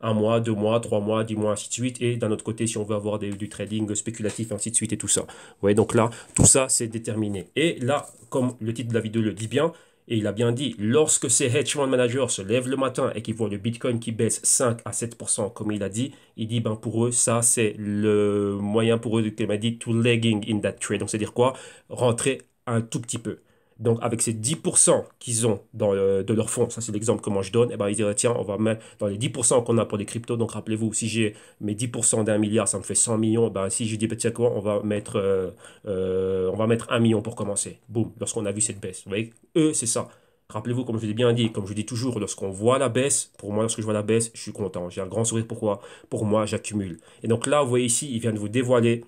un mois, deux mois, trois mois, dix mois, ainsi de suite. Et d'un autre côté, si on veut avoir du trading spéculatif, ainsi de suite, et tout ça. Ouais, donc là, tout ça, c'est déterminé. Et là, comme le titre de la vidéo le dit bien, et il a bien dit, lorsque ces hedge fund managers se lèvent le matin et qu'ils voient le Bitcoin qui baisse 5 à 7%, comme il a dit, il dit, ben pour eux, ça c'est le moyen pour eux, il m'a dit, to legging in that trade. Donc c'est-à-dire quoi Rentrer un tout petit peu. Donc, avec ces 10% qu'ils ont dans, euh, de leur fonds, ça c'est l'exemple que moi je donne, et eh ben, ils disent tiens, on va mettre dans les 10% qu'on a pour les cryptos. Donc, rappelez-vous, si j'ai mes 10% d'un milliard, ça me fait 100 millions. Eh ben, si je dis, bah, tiens, quoi, on va, mettre, euh, euh, on va mettre 1 million pour commencer. Boum, lorsqu'on a vu cette baisse. Vous voyez, eux, c'est ça. Rappelez-vous, comme je vous ai bien dit, comme je dis toujours, lorsqu'on voit la baisse, pour moi, lorsque je vois la baisse, je suis content. J'ai un grand sourire. Pourquoi Pour moi, j'accumule. Et donc là, vous voyez ici, il vient de vous dévoiler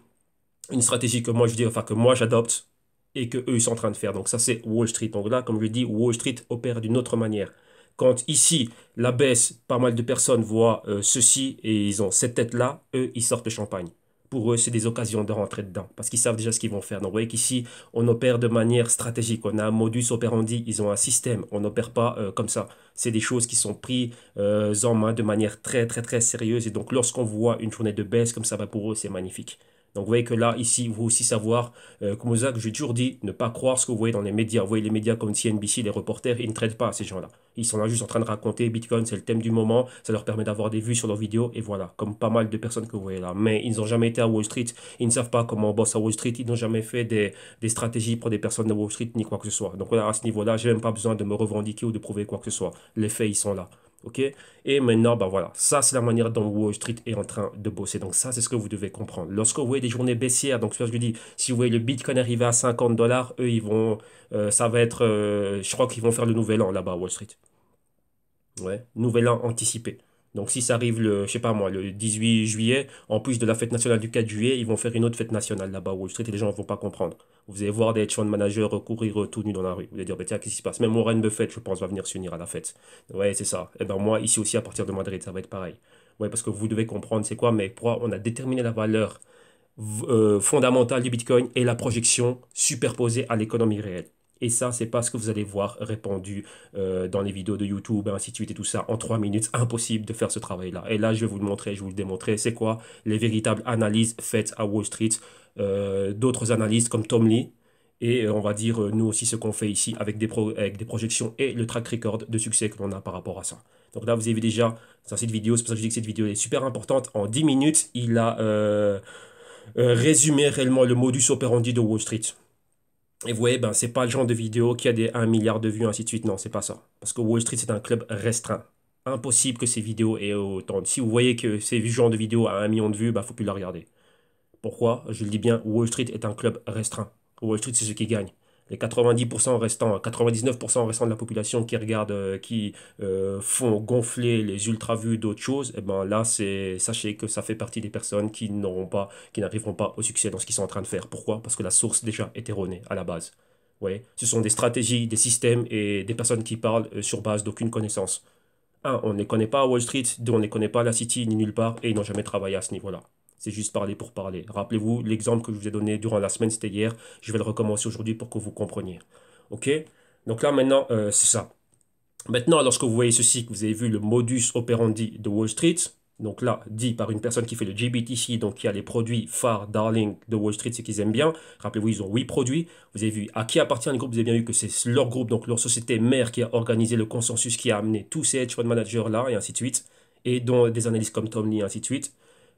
une stratégie que moi je dis, enfin que moi j'adopte et que eux ils sont en train de faire. Donc ça c'est Wall Street. Donc là, comme je dis, Wall Street opère d'une autre manière. Quand ici, la baisse, pas mal de personnes voient euh, ceci et ils ont cette tête-là, eux, ils sortent le champagne. Pour eux, c'est des occasions de rentrer dedans parce qu'ils savent déjà ce qu'ils vont faire. Donc vous voyez qu'ici, on opère de manière stratégique. On a un modus operandi, ils ont un système. On n'opère pas euh, comme ça. C'est des choses qui sont prises euh, en main de manière très, très, très sérieuse. Et donc lorsqu'on voit une journée de baisse comme ça, va bah, pour eux, c'est magnifique. Donc vous voyez que là, ici, vous aussi savoir, comme euh, je j'ai toujours dit, ne pas croire ce que vous voyez dans les médias. Vous voyez les médias comme CNBC, les reporters, ils ne traitent pas ces gens-là. Ils sont là juste en train de raconter Bitcoin, c'est le thème du moment, ça leur permet d'avoir des vues sur leurs vidéos, et voilà, comme pas mal de personnes que vous voyez là. Mais ils n'ont jamais été à Wall Street, ils ne savent pas comment on bosse à Wall Street, ils n'ont jamais fait des, stratégies pour des personnes de Wall Street, ni quoi que ce soit. Donc voilà, à ce niveau-là, j'ai même pas besoin de me revendiquer ou de prouver quoi que ce soit. Les faits, ils sont là ok Et maintenant, bah voilà, ça c'est la manière dont Wall Street est en train de bosser. Donc ça, c'est ce que vous devez comprendre. Lorsque vous voyez des journées baissières, donc ce que je dis, si vous voyez le Bitcoin arriver à 50 dollars, eux, ils vont, euh, ça va être, euh, je crois qu'ils vont faire le nouvel an là-bas à Wall Street. Ouais, nouvel an anticipé. Donc si ça arrive le, je sais pas moi, le 18 juillet, en plus de la fête nationale du 4 juillet, ils vont faire une autre fête nationale là-bas au Street et les gens ne vont pas comprendre. Vous allez voir des hedge fund managers courir tout nus dans la rue. Vous allez dire, ben tiens, qu'est-ce qui se passe Même Warren Buffett, je pense, va venir s'unir à la fête. Ouais, c'est ça. Et eh ben moi, ici aussi, à partir de Madrid, ça va être pareil. Ouais, parce que vous devez comprendre c'est quoi, mais pourquoi on a déterminé la valeur euh, fondamentale du Bitcoin et la projection superposée à l'économie réelle. Et ça, c'est pas ce que vous allez voir répandu euh, dans les vidéos de YouTube, ainsi de suite et tout ça. En trois minutes, impossible de faire ce travail-là. Et là, je vais vous le montrer, je vais vous le démontrer. C'est quoi les véritables analyses faites à Wall Street euh, d'autres analystes comme Tom Lee et euh, on va dire nous aussi ce qu'on fait ici avec des, projections et le track record de succès que l'on a par rapport à ça. Donc là vous avez déjà cette vidéo, c'est pour ça que je dis que cette vidéo est super importante, en 10 minutes il a résumé réellement le modus operandi de Wall Street. Et vous voyez, ben, c'est pas le genre de vidéo qui a des 1 milliard de vues, ainsi de suite. Non, c'est pas ça. Parce que Wall Street, c'est un club restreint. Impossible que ces vidéos aient autant. Si vous voyez que ces genres de vidéos à 1 million de vues, il bah, ben, faut plus la regarder. Pourquoi Je le dis bien, Wall Street est un club restreint. Wall Street, c'est ceux qui gagnent les 90% 99% restants de la population qui regarde, euh, qui euh, font gonfler les ultra-vues d'autres choses, et eh ben là, sachez que ça fait partie des personnes qui n'auront pas, qui n'arriveront pas au succès dans ce qu'ils sont en train de faire. Pourquoi Parce que la source déjà est erronée à la base. Ouais. Ce sont des stratégies, des systèmes et des personnes qui parlent euh, sur base d'aucune connaissance. Un, on ne connaît pas à Wall Street, deux, on ne connaît pas à la City ni nulle part et ils n'ont jamais travaillé à ce niveau-là c'est juste parler pour parler. Rappelez-vous, l'exemple que je vous ai donné durant la semaine, c'était hier. Je vais le recommencer aujourd'hui pour que vous compreniez. OK Donc là, maintenant, euh, c'est ça. Maintenant, lorsque vous voyez ceci, que vous avez vu le modus operandi de Wall Street, donc là, dit par une personne qui fait le GBTC, donc qui a les produits phares, darling de Wall Street, ce qu'ils aiment bien. Rappelez-vous, ils ont huit produits. Vous avez vu à qui appartient le groupe, vous avez bien vu que c'est leur groupe, donc leur société mère qui a organisé le consensus qui a amené tous ces hedge fund managers là, et ainsi de suite, et dont des analystes comme Tom Lee, et ainsi de suite.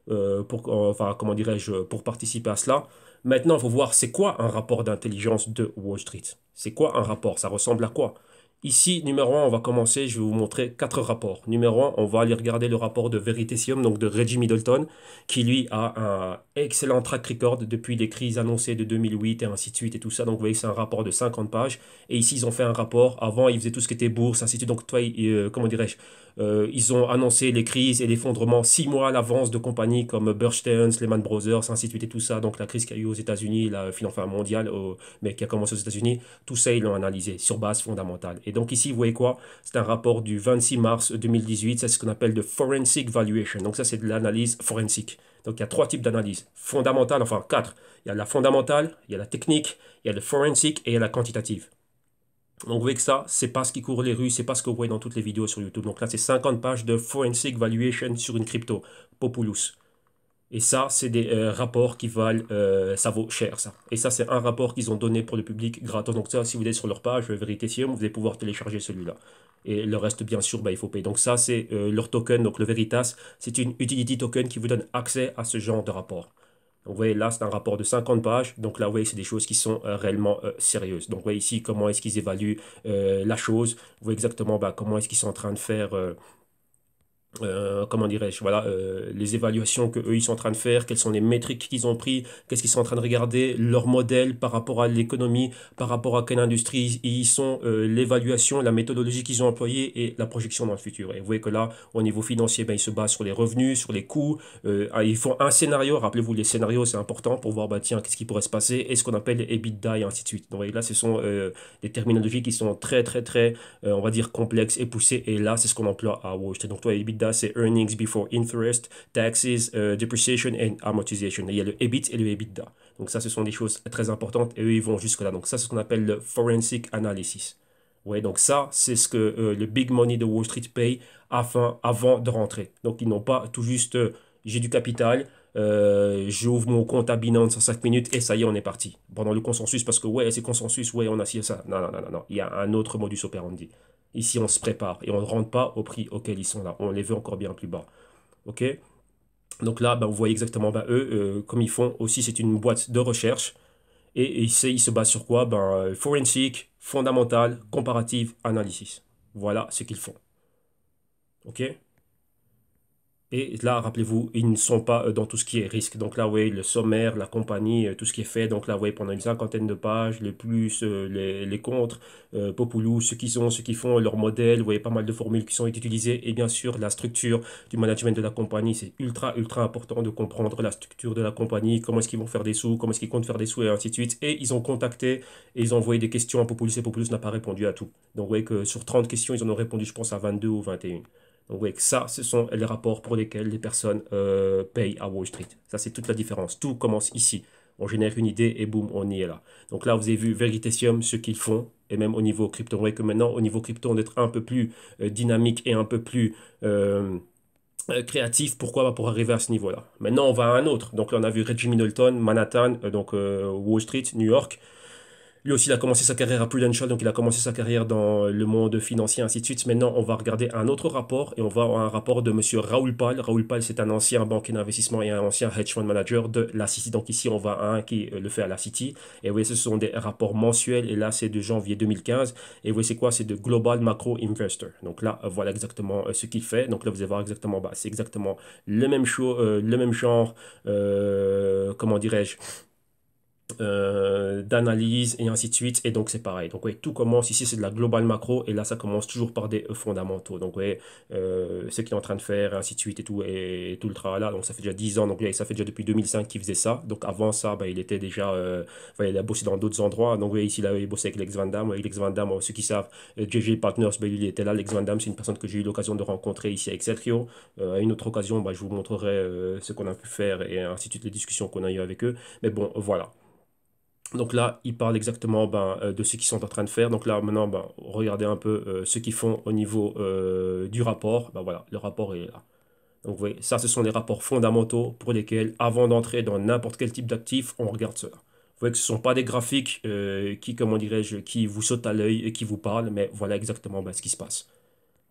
Euh, pour, enfin, comment dirais-je, pour participer à cela. Maintenant, il faut voir c'est quoi un rapport d'intelligence de Wall Street. C'est quoi un rapport Ça ressemble à quoi Ici, numéro 1, on va commencer, je vais vous montrer quatre rapports. Numéro 1, on va aller regarder le rapport de Veritasium, donc de Reggie Middleton, qui lui a un excellent track record depuis les crises annoncées de 2008 et ainsi de suite et tout ça. Donc vous voyez c'est un rapport de 50 pages. Et ici, ils ont fait un rapport. Avant, ils faisaient tout ce qui était bourse, ainsi de suite. Donc toi, euh, comment dirais-je euh, Ils ont annoncé les crises et l'effondrement six mois à l'avance de compagnies comme Bernstein, Lehman Brothers, ainsi de suite et tout ça. Donc la crise qu'il y a eu aux États-Unis, la enfin mondiale, mais qui a commencé aux États-Unis, tout ça, ils l'ont analysé sur base fondamentale. Et donc ici, vous voyez quoi C'est un rapport du 26 mars 2018, c'est ce qu'on appelle de forensic valuation. Donc ça, c'est de l'analyse forensique. Donc il y a trois types d'analyses. Fondamentale, enfin quatre. Il y a la fondamentale, il y a la technique, il y a le forensic et il y a la quantitative. Donc vous voyez que ça, c'est pas ce qui court les rues, c'est pas ce que vous voyez dans toutes les vidéos sur YouTube. Donc là, c'est 50 pages de forensic valuation sur une crypto, Populus. Et ça, c'est des euh, rapports qui valent, euh, ça vaut cher, ça. Et ça, c'est un rapport qu'ils ont donné pour le public gratos. Donc ça, si vous êtes sur leur page, Vérité vous allez pouvoir télécharger celui-là. Et le reste, bien sûr, bah, il faut payer. Donc ça, c'est euh, leur token, donc le Veritas. C'est une utility token qui vous donne accès à ce genre de rapport. Donc, vous voyez, là, c'est un rapport de 50 pages. Donc, là, vous voyez, c'est des choses qui sont réellement sérieuses. Donc, vous voyez ici comment est-ce qu'ils évaluent la chose. Vous voyez exactement bah, comment est-ce qu'ils sont en train de faire euh, comment dirais-je, voilà, euh, les évaluations que ils sont en train de faire, quelles sont les métriques qu'ils ont pris, qu'est-ce qu'ils sont en train de regarder, leur modèle par rapport à l'économie, par rapport à quelle industrie ils sont, euh, l'évaluation, la méthodologie qu'ils ont employée et la projection dans le futur. Et vous voyez que là, au niveau financier, ben, ils se basent sur les revenus, sur les coûts, ah, ils font un scénario, rappelez-vous, les scénarios c'est important pour voir, ben, tiens, qu'est-ce qui pourrait se passer, et ce qu'on appelle EBITDA et ainsi de suite. Donc là, ce sont des terminologies qui sont très, très, très, on va dire, complexes et poussées, et là, c'est ce qu'on emploie à Wall Donc toi, EBITDA, c'est earnings before interest, taxes, euh, depreciation and amortization. il y a le EBIT et le EBITDA. Donc ça, ce sont des choses très importantes et eux, ils vont jusque-là. Donc ça, c'est ce qu'on appelle le forensic analysis. Ouais, donc ça, c'est ce que euh, le big money de Wall Street paye afin, avant de rentrer. Donc ils n'ont pas tout juste euh, j'ai du capital, j'ouvre mon compte à Binance en 5 minutes et ça y est, on est parti. Pendant le consensus, parce que ouais, c'est consensus, ouais, on a si ça. Non, non, non, non, non, il y a un autre modus operandi. Ici, on se prépare et on ne rentre pas au prix auquel ils sont là. On les veut encore bien plus bas. OK Donc là, ben, vous voyez exactement, ben, eux, euh, comme ils font, aussi, c'est une boîte de recherche. Et, ils se basent sur quoi ben, euh, Forensic, fondamental, comparative, analysis. Voilà ce qu'ils font. OK et là, rappelez-vous, ils ne sont pas euh, dans tout ce qui est risque. Donc là, voyez, le sommaire, la compagnie, euh, tout ce qui est fait. Donc là, voyez, pendant une cinquantaine de pages, les plus, euh, les, les contre, ce qu'ils ont, ce qu'ils font, leur modèle, vous voyez pas mal de formules qui sont utilisées. Et bien sûr, la structure du management de la compagnie, c'est ultra, ultra important de comprendre la structure de la compagnie, comment est-ce qu'ils vont faire des sous, comment est-ce qu'ils comptent faire des sous, et ainsi de suite. Et ils ont contacté et ils ont envoyé des questions à Populus et Populus n'a pas répondu à tout. Donc vous voyez que sur 30 questions, ils en ont répondu, je pense, à 22 ou 21. Donc vous voyez que ça, ce sont les rapports pour lesquels les personnes euh, payent à Wall Street. Ça, c'est toute la différence. Tout commence ici. On génère une idée et boum, on y est là. Donc là, vous avez vu Veritasium, ce qu'ils font, et même au niveau crypto. Vous voyez que maintenant, au niveau crypto, on est un peu plus euh, dynamique et un peu plus... Euh, créatif, pourquoi bah, pour arriver à ce niveau-là. Maintenant, on va à un autre. Donc là, on a vu Reggie Middleton, Manhattan, donc Wall Street, New York. Lui aussi, il a commencé sa carrière à Prudential, donc il a commencé sa carrière dans le monde financier, ainsi de suite. Maintenant, on va regarder un autre rapport et on va un rapport de monsieur Raoul Pal. Raoul Pal, c'est un ancien banquier d'investissement et un ancien hedge fund manager de la City. Donc ici, on va un qui euh, le fait à la City. Et vous voyez, ce sont des rapports mensuels et là, c'est de janvier 2015. Et vous voyez, c'est quoi C'est de Global Macro Investor. Donc là, voilà exactement euh, ce qu'il fait. Donc là, vous allez voir exactement, bah, c'est exactement le même, show, euh, le même genre, comment dirais-je euh, d'analyse et ainsi de suite. Et donc, c'est pareil. Donc, ouais, tout commence ici, c'est de la global macro. Et là, ça commence toujours par des fondamentaux. Donc, oui euh, ce qu'il est en train de faire, et ainsi de suite, et tout, et, tout le là Donc, ça fait déjà 10 ans. Donc, là, ça fait déjà depuis 2005 qu'il faisait ça. Donc, avant ça, bah, il était déjà. Euh, il a bossé dans d'autres endroits. Donc, oui ici, là, il bossé avec Lex Van Avec Lex Van ceux qui savent, GG Partners, bah, il était là. Lex Van c'est une personne que j'ai eu l'occasion de rencontrer ici avec Sergio. à une autre occasion, bah, je vous montrerai ce qu'on a pu faire et ainsi de suite, les discussions qu'on a eu avec eux. Mais bon, voilà. Donc là, il parle exactement ben, euh, de ce qu'ils sont en train de faire. Donc là, maintenant, ben, regardez un peu euh, ce qu'ils font au niveau euh, du rapport. Ben voilà, le rapport est là. Donc vous voyez, ça, ce sont les rapports fondamentaux pour lesquels, avant d'entrer dans n'importe quel type d'actif, on regarde cela. Vous voyez que ce ne sont pas des graphiques qui, comment dirais-je, qui vous sautent à l'œil et qui vous parlent, mais voilà exactement ben, ce qui se passe.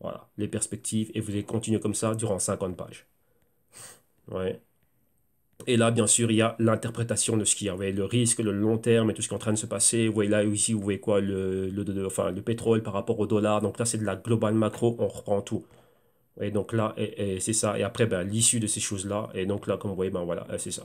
Voilà, les perspectives, et vous allez continuer comme ça durant 50 pages. Ouais. Et là, bien sûr, il y a l'interprétation de ce qu'il y a. le risque, le long terme et tout ce qui est en train de se passer. Vous voyez là ici, vous voyez quoi, le, le, enfin, le pétrole par rapport au dollar. Donc là, c'est de la global macro, on reprend tout. Et donc là, c'est ça. Et après, ben, l'issue de ces choses-là. Et donc là, comme vous voyez, ben voilà, euh, c'est ça.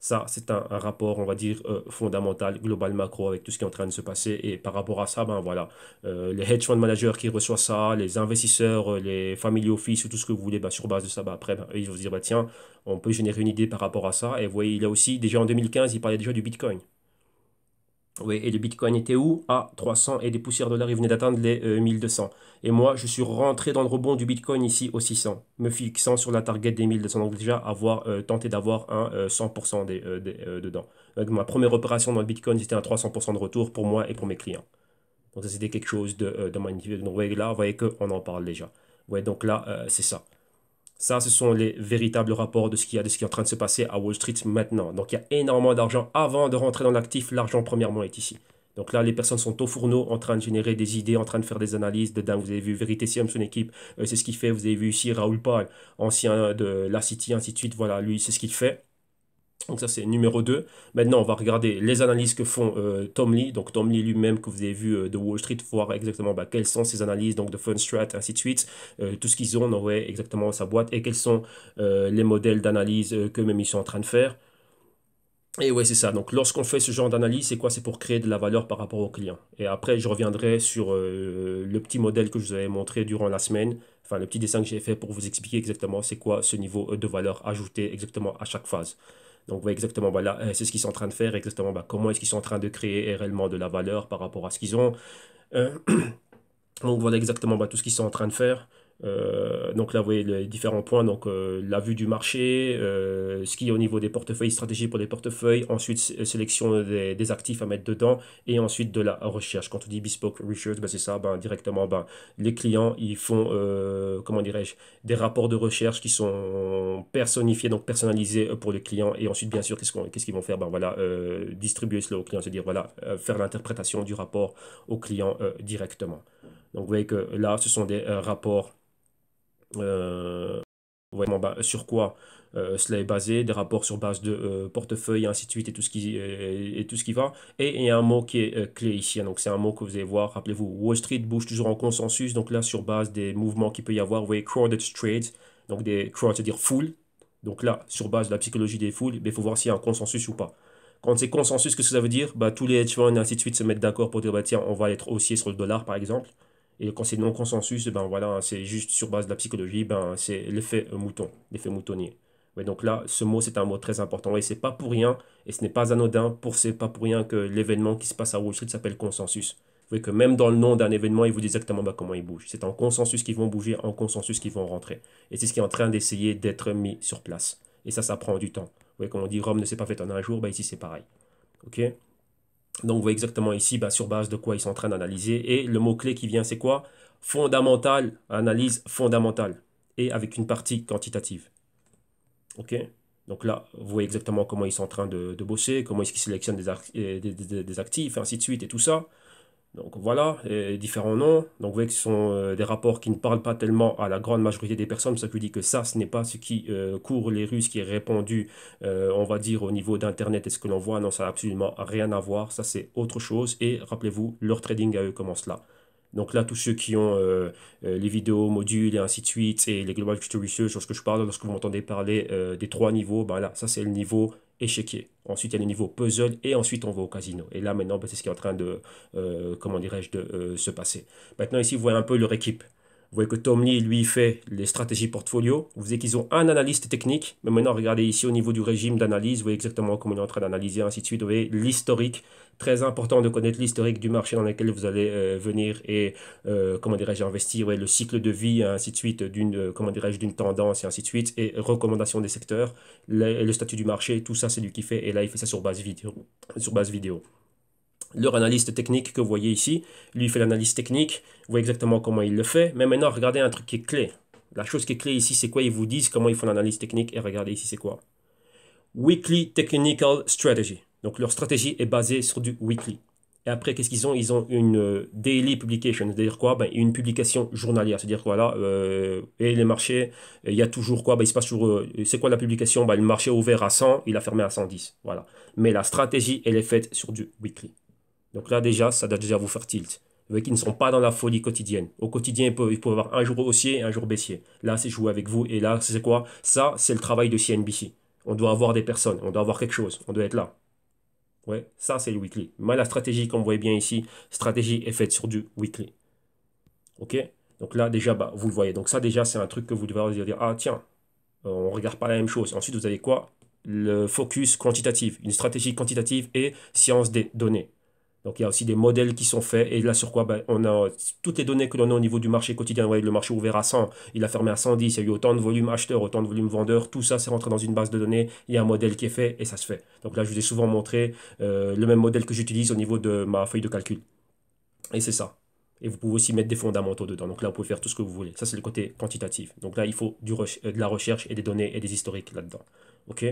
Ça, c'est un, rapport, on va dire, euh, fondamental, global macro, avec tout ce qui est en train de se passer. Et par rapport à ça, ben voilà, euh, les hedge fund managers qui reçoivent ça, les investisseurs, euh, les family office ou tout ce que vous voulez, ben, sur base de ça, ben, après, ben, ils vont se dire, ben, tiens, on peut générer une idée par rapport à ça. Et vous voyez, il a aussi, déjà en 2015, il parlait déjà du Bitcoin. Oui, et le Bitcoin était où À 300 et des poussières de dollars, il venait d'atteindre les 1200. Euh, et moi, je suis rentré dans le rebond du Bitcoin ici au 600, me fixant sur la target des 1200. Donc déjà, avoir euh, tenté d'avoir un 100% euh, dedans. Donc, ma première opération dans le Bitcoin, c'était un 300% de retour pour moi et pour mes clients. Donc ça, c'était quelque chose de, de magnifique. Donc vous voyez là, vous voyez qu'on en parle déjà. Ouais, donc là, c'est ça. Ça, ce sont les véritables rapports de ce qui, de ce qui est en train de se passer à Wall Street maintenant. Donc, il y a énormément d'argent. Avant de rentrer dans l'actif, l'argent, premièrement, est ici. Donc là, les personnes sont au fourneau en train de générer des idées, en train de faire des analyses de Vous avez vu Vérité son équipe, euh, c'est ce qu'il fait. Vous avez vu ici Raoul Paul, ancien de la City, ainsi de suite. Voilà, lui, c'est ce qu'il fait. Donc ça c'est numéro 2. Maintenant on va regarder les analyses que font euh, Tom Lee, donc Tom Lee lui-même que vous avez vu euh, de Wall Street, voir exactement bah, quelles sont ses analyses donc de Fundstrat, ainsi de suite, euh, tout ce qu'ils ont exactement sa boîte et quels sont les modèles d'analyse que même ils sont en train de faire. Et ouais, c'est ça. Donc, lorsqu'on fait ce genre d'analyse, c'est quoi C'est pour créer de la valeur par rapport au client. Et après, je reviendrai sur le petit modèle que je vous avais montré durant la semaine. Enfin, le petit dessin que j'ai fait pour vous expliquer exactement c'est quoi ce niveau de valeur ajoutée exactement à chaque phase. Donc, voilà exactement, voilà, bah, euh, c'est ce qu'ils sont en train de faire, exactement, bah, comment est-ce qu'ils sont en train de créer réellement de la valeur par rapport à ce qu'ils ont. Euh, donc, voilà exactement bah, tout ce qu'ils sont en train de faire. Euh, donc là, vous voyez les différents points, donc euh, la vue du marché, euh, ce qui est au niveau des portefeuilles, stratégie pour les portefeuilles, ensuite sélection des, actifs à mettre dedans, et ensuite de la recherche. Quand on dit bespoke research, ben, c'est ça, ben, directement, ben, les clients, ils font, euh, comment dirais-je, des rapports de recherche qui sont personnifiés, donc personnalisés pour les clients, et ensuite, bien sûr, qu'est-ce qu'ils vont faire ben, voilà, Distribuer cela aux clients, c'est-à-dire voilà, faire l'interprétation du rapport aux clients directement. Donc vous voyez que là, ce sont des rapports voyez euh, bah, euh, sur quoi euh, cela est basé, des rapports sur base de portefeuille portefeuille, ainsi de suite, et tout ce qui, et, tout ce qui va. Et il y a un mot qui est clé ici, hein. donc c'est un mot que vous allez voir, rappelez-vous, Wall Street bouge toujours en consensus, donc là, sur base des mouvements qu'il peut y avoir, vous voyez, crowded trades, donc des crowds c'est-à-dire foule donc là, sur base de la psychologie des foules, il faut voir s'il y a un consensus ou pas. Quand c'est consensus, qu'est-ce que ça veut dire bah, Tous les hedge funds, ainsi de suite, se mettent d'accord pour dire, bah, tiens, on va être haussier sur le dollar, par exemple. Et quand c'est non consensus, ben voilà, c'est juste sur base de la psychologie, ben c'est l'effet mouton, l'effet moutonnier. Mais donc là, ce mot, c'est un mot très important. Et c'est pas pour rien, et ce n'est pas anodin, pour c'est pas pour rien que l'événement qui se passe à Wall Street s'appelle consensus. Vous voyez que même dans le nom d'un événement, il vous dit exactement ben, comment il bouge. C'est en consensus qu'ils vont bouger, en consensus qu'ils vont rentrer. Et c'est ce qui est en train d'essayer d'être mis sur place. Et ça, ça prend du temps. Vous voyez, comme on dit Rome ne s'est pas fait en un jour, ben ici c'est pareil. Ok donc, vous voyez exactement ici bah, sur base de quoi ils sont en train d'analyser. Et le mot-clé qui vient, c'est quoi Fondamentale, analyse fondamentale. Et avec une partie quantitative. OK Donc là, vous voyez exactement comment ils sont en train de, bosser, comment ils ce qu'ils sélectionnent des, des actifs, et ainsi de suite, et tout ça. Donc voilà, différents noms. Donc vous voyez que ce sont euh, des rapports qui ne parlent pas tellement à la grande majorité des personnes. Ça veut dire que ça, ce n'est pas ce qui euh, court les rues, qui est répandu, euh, on va dire, au niveau d'Internet et ce que l'on voit. Non, ça n'a absolument rien à voir. Ça, c'est autre chose. Et rappelez-vous, leur trading à eux commence là. Donc là, tous ceux qui ont les vidéos, modules et ainsi de suite, et les Global Future Research, lorsque je parle, lorsque vous m'entendez parler des trois niveaux, ben là, ça c'est le niveau échiquier. Ensuite, il y a le niveau puzzle et ensuite on va au casino. Et là, maintenant, bah, c'est ce qui est en train de, euh, comment dirais-je, de euh, se passer. Maintenant, ici, vous voyez un peu leur équipe. Vous voyez que Tom Lee, lui, fait les stratégies portfolio. Vous voyez qu'ils ont un analyste technique. Mais maintenant, regardez ici au niveau du régime d'analyse. Vous voyez exactement comment il est en train d'analyser, ainsi de suite. Vous voyez l'historique. Très important de connaître l'historique du marché dans lequel vous allez euh, venir et, euh, comment dirais-je, investir. Vous voyez, le cycle de vie, hein, ainsi de suite, d'une, euh, comment dirais-je, d'une tendance, et ainsi de suite. Et recommandation des secteurs, le, le statut du marché, tout ça, c'est lui qui fait. Et là, il fait ça sur base vidéo. Sur base vidéo leur analyste technique que vous voyez ici. Lui, fait l'analyse technique, vous voyez exactement comment il le fait. Mais maintenant, regardez un truc qui est clé. La chose qui est clé ici, c'est quoi Ils vous disent comment ils font l'analyse technique et regardez ici, c'est quoi Weekly Technical Strategy. Donc, leur stratégie est basée sur du weekly. Et après, qu'est-ce qu'ils ont Ils ont une euh, daily publication, c'est-à-dire quoi ben, Une publication journalière, c'est-à-dire quoi là euh, Et les marchés, euh, il y a toujours quoi ben, Il se passe toujours. c'est quoi la publication ben, Le marché ouvert à 100, il a fermé à 110. Voilà. Mais la stratégie, elle est faite sur du weekly. Donc là déjà, ça doit déjà vous faire tilt. Vous qu'ils ne sont pas dans la folie quotidienne. Au quotidien, ils peuvent, avoir un jour haussier et un jour baissier. Là, c'est jouer avec vous. Et là, c'est quoi Ça, c'est le travail de CNBC. On doit avoir des personnes, on doit avoir quelque chose, on doit être là. Ouais, ça, c'est le weekly. Mais la stratégie, comme vous voyez bien ici, stratégie est faite sur du weekly. Ok Donc là, déjà, bah, vous le voyez. Donc ça, déjà, c'est un truc que vous devez dire, ah tiens, euh, on ne regarde pas la même chose. Ensuite, vous avez quoi Le focus quantitatif, une stratégie quantitative et science des données. Donc il y a aussi des modèles qui sont faits et là sur quoi ben, on a euh, toutes les données que l'on a au niveau du marché quotidien. Vous voyez, le marché ouvert à 100, il a fermé à 110, il y a eu autant de volume acheteur, autant de volume vendeur. tout ça c'est rentré dans une base de données, il y a un modèle qui est fait et ça se fait. Donc là je vous ai souvent montré euh, le même modèle que j'utilise au niveau de ma feuille de calcul. Et c'est ça. Et vous pouvez aussi mettre des fondamentaux dedans. Donc là, vous pouvez faire tout ce que vous voulez. Ça, c'est le côté quantitatif. Donc là, il faut du euh, de la recherche et des données et des historiques là-dedans. OK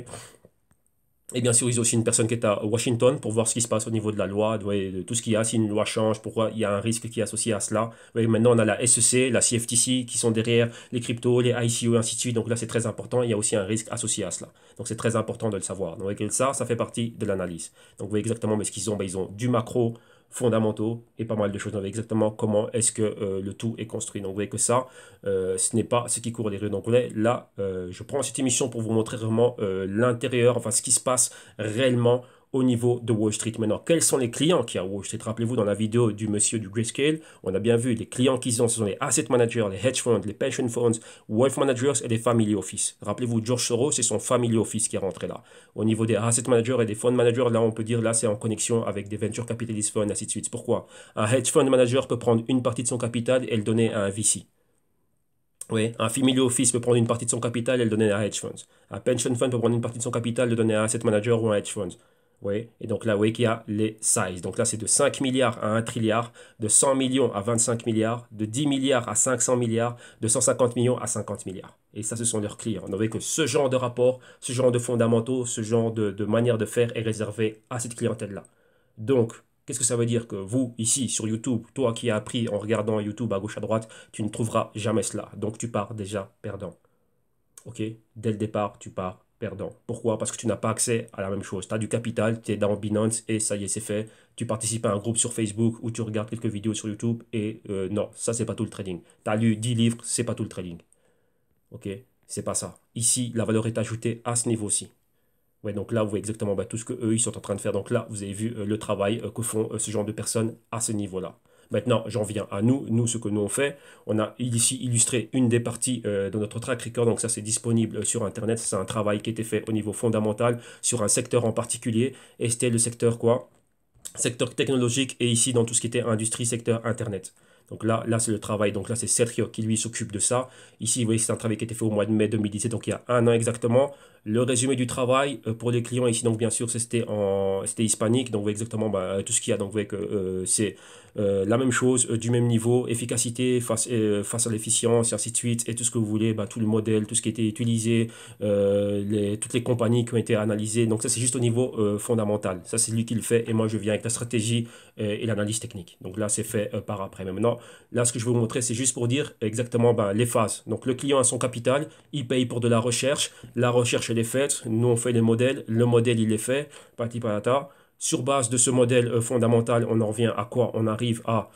et bien sûr, ils ont aussi une personne qui est à Washington pour voir ce qui se passe au niveau de la loi, de tout ce qu'il y a, si une loi change, pourquoi il y a un risque qui est associé à cela. maintenant, on a la SEC, la CFTC qui sont derrière les cryptos, les ICO, et ainsi de suite. Donc là, c'est très important. Il y a aussi un risque associé à cela. Donc c'est très important de le savoir. Donc avec ça, ça fait partie de l'analyse. Donc vous voyez exactement mais ce qu'ils ont. Ben, ils ont du macro fondamentaux et pas mal de choses. On exactement comment est-ce que euh, le tout est construit. Donc vous voyez que ça, euh, ce n'est pas ce qui court les rues donc Là, euh, je prends cette émission pour vous montrer vraiment l'intérieur, enfin ce qui se passe réellement au niveau de Wall Street. Maintenant, quels sont les clients qui a à Wall Street Rappelez-vous, dans la vidéo du monsieur du Grayscale, on a bien vu les clients qu'ils ont, ce sont les asset managers, les hedge funds, les pension funds, wealth managers et les family office. Rappelez-vous, George Soros, c'est son family office qui est rentré là. Au niveau des asset managers et des fund managers, là, on peut dire, là, c'est en connexion avec des venture capitalist funds, ainsi de suite. Pourquoi Un hedge fund manager peut prendre une partie de son capital et le donner à un VC. Oui, un family office peut prendre une partie de son capital et le donner à un hedge funds. Un pension fund peut prendre une partie de son capital et le donner à un asset manager ou un hedge fund. Et donc là, vous voyez qu'il y a les sizes. Donc là, c'est de 5 milliards à 1 trilliard, de 100 millions à 25 milliards, de 10 milliards à 500 milliards, de 150 millions à 50 milliards. Et ça, ce sont leurs clients. Vous voyez que ce genre de rapport, ce genre de fondamentaux, ce genre de, de manière de faire est réservé à cette clientèle-là. Donc, qu'est-ce que ça veut dire que vous, ici, sur YouTube, toi qui as appris en regardant YouTube à gauche à droite, tu ne trouveras jamais cela. Donc, tu pars déjà perdant. OK Dès le départ, tu pars perdant. Pourquoi Parce que tu n'as pas accès à la même chose. Tu as du capital, tu es dans Binance et ça y est, c'est fait. Tu participes à un groupe sur Facebook ou tu regardes quelques vidéos sur YouTube et euh, non, ça c'est pas tout le trading. Tu as lu 10 livres, c'est pas tout le trading. Ok C'est pas ça. Ici, la valeur est ajoutée à ce niveau-ci. Ouais, donc là, vous voyez exactement bah, tout ce que ils sont en train de faire. Donc là, vous avez vu euh, le travail euh, que font ce genre de personnes à ce niveau-là. Maintenant, j'en viens à nous. Nous, ce que nous on fait, on a ici illustré une des parties euh, de notre track record. Donc ça, c'est disponible sur Internet. C'est un travail qui a été fait au niveau fondamental sur un secteur en particulier. Et c'était le secteur quoi Secteur technologique et ici dans tout ce qui était industrie, secteur Internet. Donc là, là c'est le travail. Donc là, c'est Sergio qui lui s'occupe de ça. Ici, vous voyez, c'est un travail qui a été fait au mois de mai 2017, donc il y a un an exactement. Le résumé du travail euh, pour les clients ici, donc bien sûr, c'était hispanique. Donc vous voyez exactement bah, tout ce qu'il y a. Donc vous voyez que euh, c'est euh, la même chose, du même niveau, efficacité face, face à l'efficience, et ainsi de suite, et tout ce que vous voulez, bah, tout le modèle, tout ce qui a été utilisé, les, toutes les compagnies qui ont été analysées. Donc ça, c'est juste au niveau fondamental. Ça, c'est lui qui le fait. Et moi, je viens avec la stratégie et l'analyse technique. Donc là, c'est fait par après. maintenant, là, ce que je vais vous montrer, c'est juste pour dire exactement ben, les phases. Donc, le client a son capital, il paye pour de la recherche, la recherche, elle est faite, nous, on fait les modèles, le modèle, il est fait, parti patata. Sur base de ce modèle euh, fondamental, on en revient à quoi On arrive à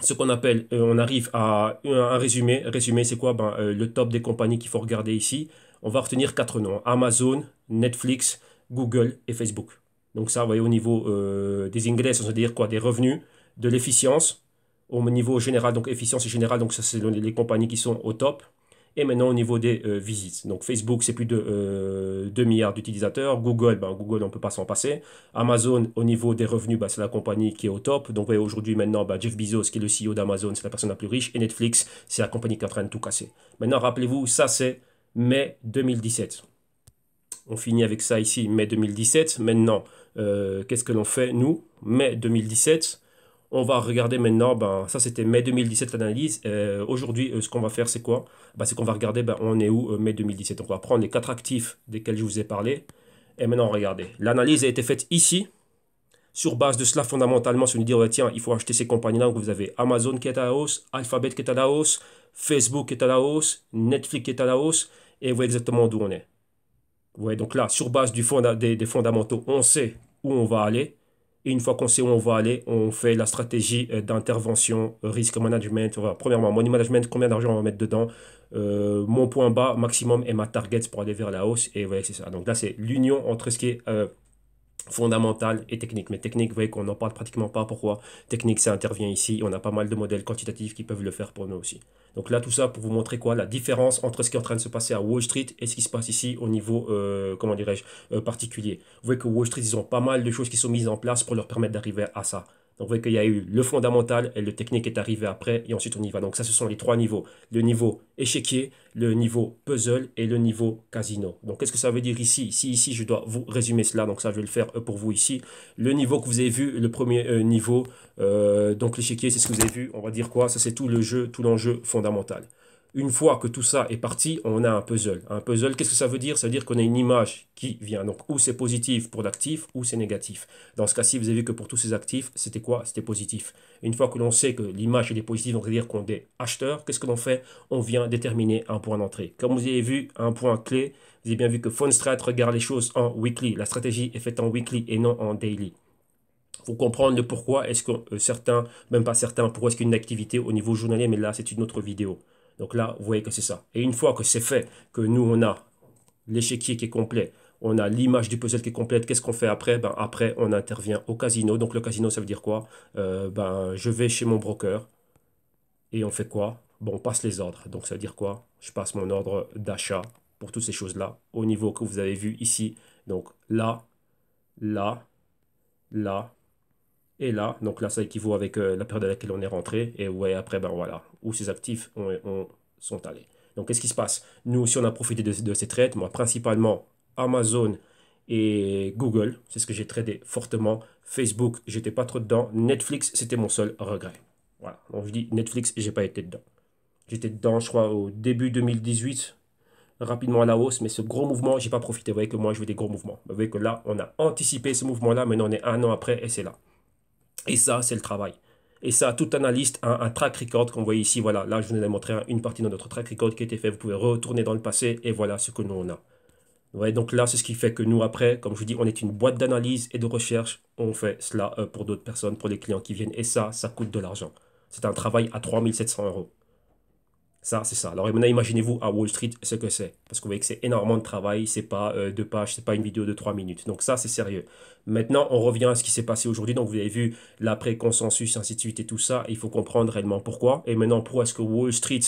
ce qu'on appelle, euh, on arrive à un résumé. Résumé, c'est quoi ben, euh, Le top des compagnies qu'il faut regarder ici. On va retenir quatre noms, Amazon, Netflix, Google et Facebook. Donc ça, vous voyez, au niveau des ingresses, cest veut dire quoi Des revenus, de l'efficience, au niveau général, donc efficience générale, donc ça c'est les compagnies qui sont au top. Et maintenant au niveau des euh, visites, donc Facebook c'est plus de 2 euh, milliards d'utilisateurs, Google, ben, Google on ne peut pas s'en passer, Amazon au niveau des revenus, ben, c'est la compagnie qui est au top, donc aujourd'hui maintenant ben, Jeff Bezos qui est le CEO d'Amazon, c'est la personne la plus riche, et Netflix c'est la compagnie qui est en train de tout casser. Maintenant rappelez-vous, ça c'est mai 2017. On finit avec ça ici, mai 2017. Maintenant, euh, qu'est-ce que l'on fait nous Mai 2017, on va regarder maintenant, ben, ça c'était mai 2017 l'analyse. Euh, aujourd'hui, euh, ce qu'on va faire, c'est quoi ben, C'est qu'on va regarder, ben, on est où euh, mai 2017. on va prendre les quatre actifs desquels je vous ai parlé. Et maintenant, regardez. L'analyse a été faite ici. Sur base de cela, fondamentalement, si on dit, oh, ben, tiens, il faut acheter ces compagnies-là, vous avez Amazon qui est à la hausse, Alphabet qui est à la hausse, Facebook qui est à la hausse, Netflix qui est à la hausse, et vous voyez exactement d'où on est. Vous voyez, donc là, sur base du des fondamentaux, on sait où on va aller une fois qu'on sait où on va aller, on fait la stratégie euh, d'intervention, euh, risque management. Premièrement, money management, combien d'argent on va mettre dedans, euh, mon point bas maximum et ma target pour aller vers la hausse. Et voilà, c'est ça. Donc là, c'est l'union entre ce qui est fondamentale et technique. Mais technique, vous voyez qu'on n'en parle pratiquement pas. Pourquoi Technique, ça intervient ici. On a pas mal de modèles quantitatifs qui peuvent le faire pour nous aussi. Donc là, tout ça pour vous montrer quoi La différence entre ce qui est en train de se passer à Wall Street et ce qui se passe ici au niveau, euh, comment dirais-je, euh, particulier. Vous voyez que Wall Street, ils ont pas mal de choses qui sont mises en place pour leur permettre d'arriver à ça. Donc vous voyez qu'il y a eu le fondamental et le technique est arrivé après et ensuite on y va. Donc ça ce sont les trois niveaux. Le niveau échiquier, le niveau puzzle et le niveau casino. Donc qu'est-ce que ça veut dire ici si ici je dois vous résumer cela, donc ça je vais le faire euh, pour vous ici. Le niveau que vous avez vu, le premier euh, niveau, euh, donc l'échiquier c'est ce que vous avez vu, on va dire quoi Ça c'est tout le jeu, tout l'enjeu fondamental une fois que tout ça est parti, on a un puzzle. Un puzzle, qu'est-ce que ça veut dire Ça veut dire qu'on a une image qui vient. Donc, ou c'est positif pour l'actif, ou c'est négatif. Dans ce cas-ci, vous avez vu que pour tous ces actifs, c'était quoi C'était positif. Une fois que l'on sait que l'image est positive, on veut dire qu'on est acheteur, qu'est-ce que l'on fait On vient déterminer un point d'entrée. Comme vous avez vu, un point clé, vous avez bien vu que Fonstrate regarde les choses en weekly. La stratégie est faite en weekly et non en daily faut comprendre pourquoi est-ce que euh, certains, même pas certains, pourquoi est-ce qu'une activité au niveau journalier, mais là c'est une autre vidéo. Donc là, vous voyez que c'est ça. Et une fois que c'est fait, que nous, on a l'échiquier qui est complet, on a l'image du puzzle qui est complète. Qu'est-ce qu'on fait après ben, Après, on intervient au casino. Donc le casino, ça veut dire quoi euh, ben, Je vais chez mon broker et on fait quoi Bon, on passe les ordres. Donc ça veut dire quoi Je passe mon ordre d'achat pour toutes ces choses-là au niveau que vous avez vu ici. Donc là, là, là et là. Donc là, ça équivaut avec euh, la période à laquelle on est rentré. Et ouais, après, ben voilà, où ces actifs ont, sont allés. Donc, qu'est-ce qui se passe Nous aussi, on a profité de, de ces trades. Moi, principalement Amazon et Google, c'est ce que j'ai tradé fortement. Facebook, j'étais pas trop dedans. Netflix, c'était mon seul regret. Voilà. Donc, je dis Netflix, j'ai pas été dedans. J'étais dedans, je crois, au début 2018, rapidement à la hausse, mais ce gros mouvement, j'ai pas profité. Vous voyez que moi, je veux des gros mouvements. Vous voyez que là, on a anticipé ce mouvement-là, maintenant on est un an après et c'est là. Et ça, c'est le travail. Et ça, tout analyste a un track record qu'on voit ici. Voilà, là, je vous ai montré une partie de notre track record qui a été fait. Vous pouvez retourner dans le passé et voilà ce que nous, on a. voyez, donc là, c'est ce qui fait que nous, après, comme je vous dis, on est une boîte d'analyse et de recherche. On fait cela euh, pour d'autres personnes, pour les clients qui viennent. Et ça, ça coûte de l'argent. C'est un travail à 3700 euros. Ça, c'est ça. Alors maintenant, imaginez-vous à Wall Street ce que c'est. Parce que vous voyez que c'est énormément de travail, c'est pas euh, deux pages, c'est pas une vidéo de trois minutes. Donc ça, c'est sérieux. Maintenant, on revient à ce qui s'est passé aujourd'hui. Donc vous avez vu l'après-consensus, ainsi de suite et tout ça. il faut comprendre réellement pourquoi. Et maintenant, pourquoi est-ce que Wall Street,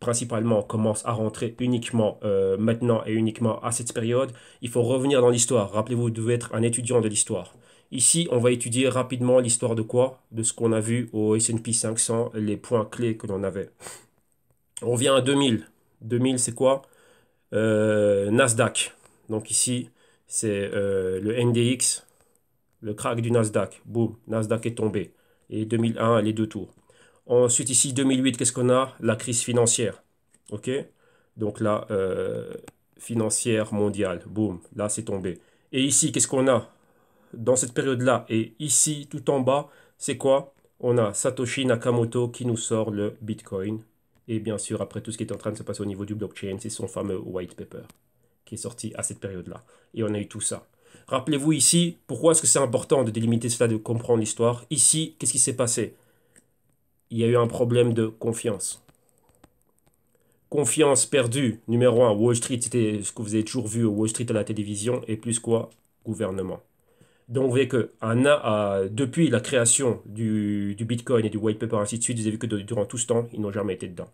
principalement, commence à rentrer uniquement euh, maintenant et uniquement à cette période Il faut revenir dans l'histoire. Rappelez-vous, vous devez être un étudiant de l'histoire. Ici, on va étudier rapidement l'histoire de quoi De ce qu'on a vu au S&P 500, les points clés que l'on avait. On vient à 2000. 2000, c'est quoi euh, Nasdaq. Donc ici, c'est euh, le NDX, le crack du Nasdaq. Boum, Nasdaq est tombé. Et 2001, les deux tours. Ensuite, ici, 2008, qu'est-ce qu'on a La crise financière. OK Donc là, euh, financière mondiale. Boum, là, c'est tombé. Et ici, qu'est-ce qu'on a Dans cette période-là, et ici, tout en bas, c'est quoi On a Satoshi Nakamoto qui nous sort le Bitcoin et bien sûr, après tout ce qui est en train de se passer au niveau du blockchain, c'est son fameux white paper qui est sorti à cette période-là. Et on a eu tout ça. Rappelez-vous ici, pourquoi est-ce que c'est important de délimiter cela, de comprendre l'histoire Ici, qu'est-ce qui s'est passé Il y a eu un problème de confiance. Confiance perdue, numéro un. Wall Street, c'était ce que vous avez toujours vu, Wall Street à la télévision, et plus quoi Gouvernement. Donc vous voyez que depuis la création du, Bitcoin et du white paper, ainsi de suite, vous avez vu que durant tout ce temps, ils n'ont jamais été dedans.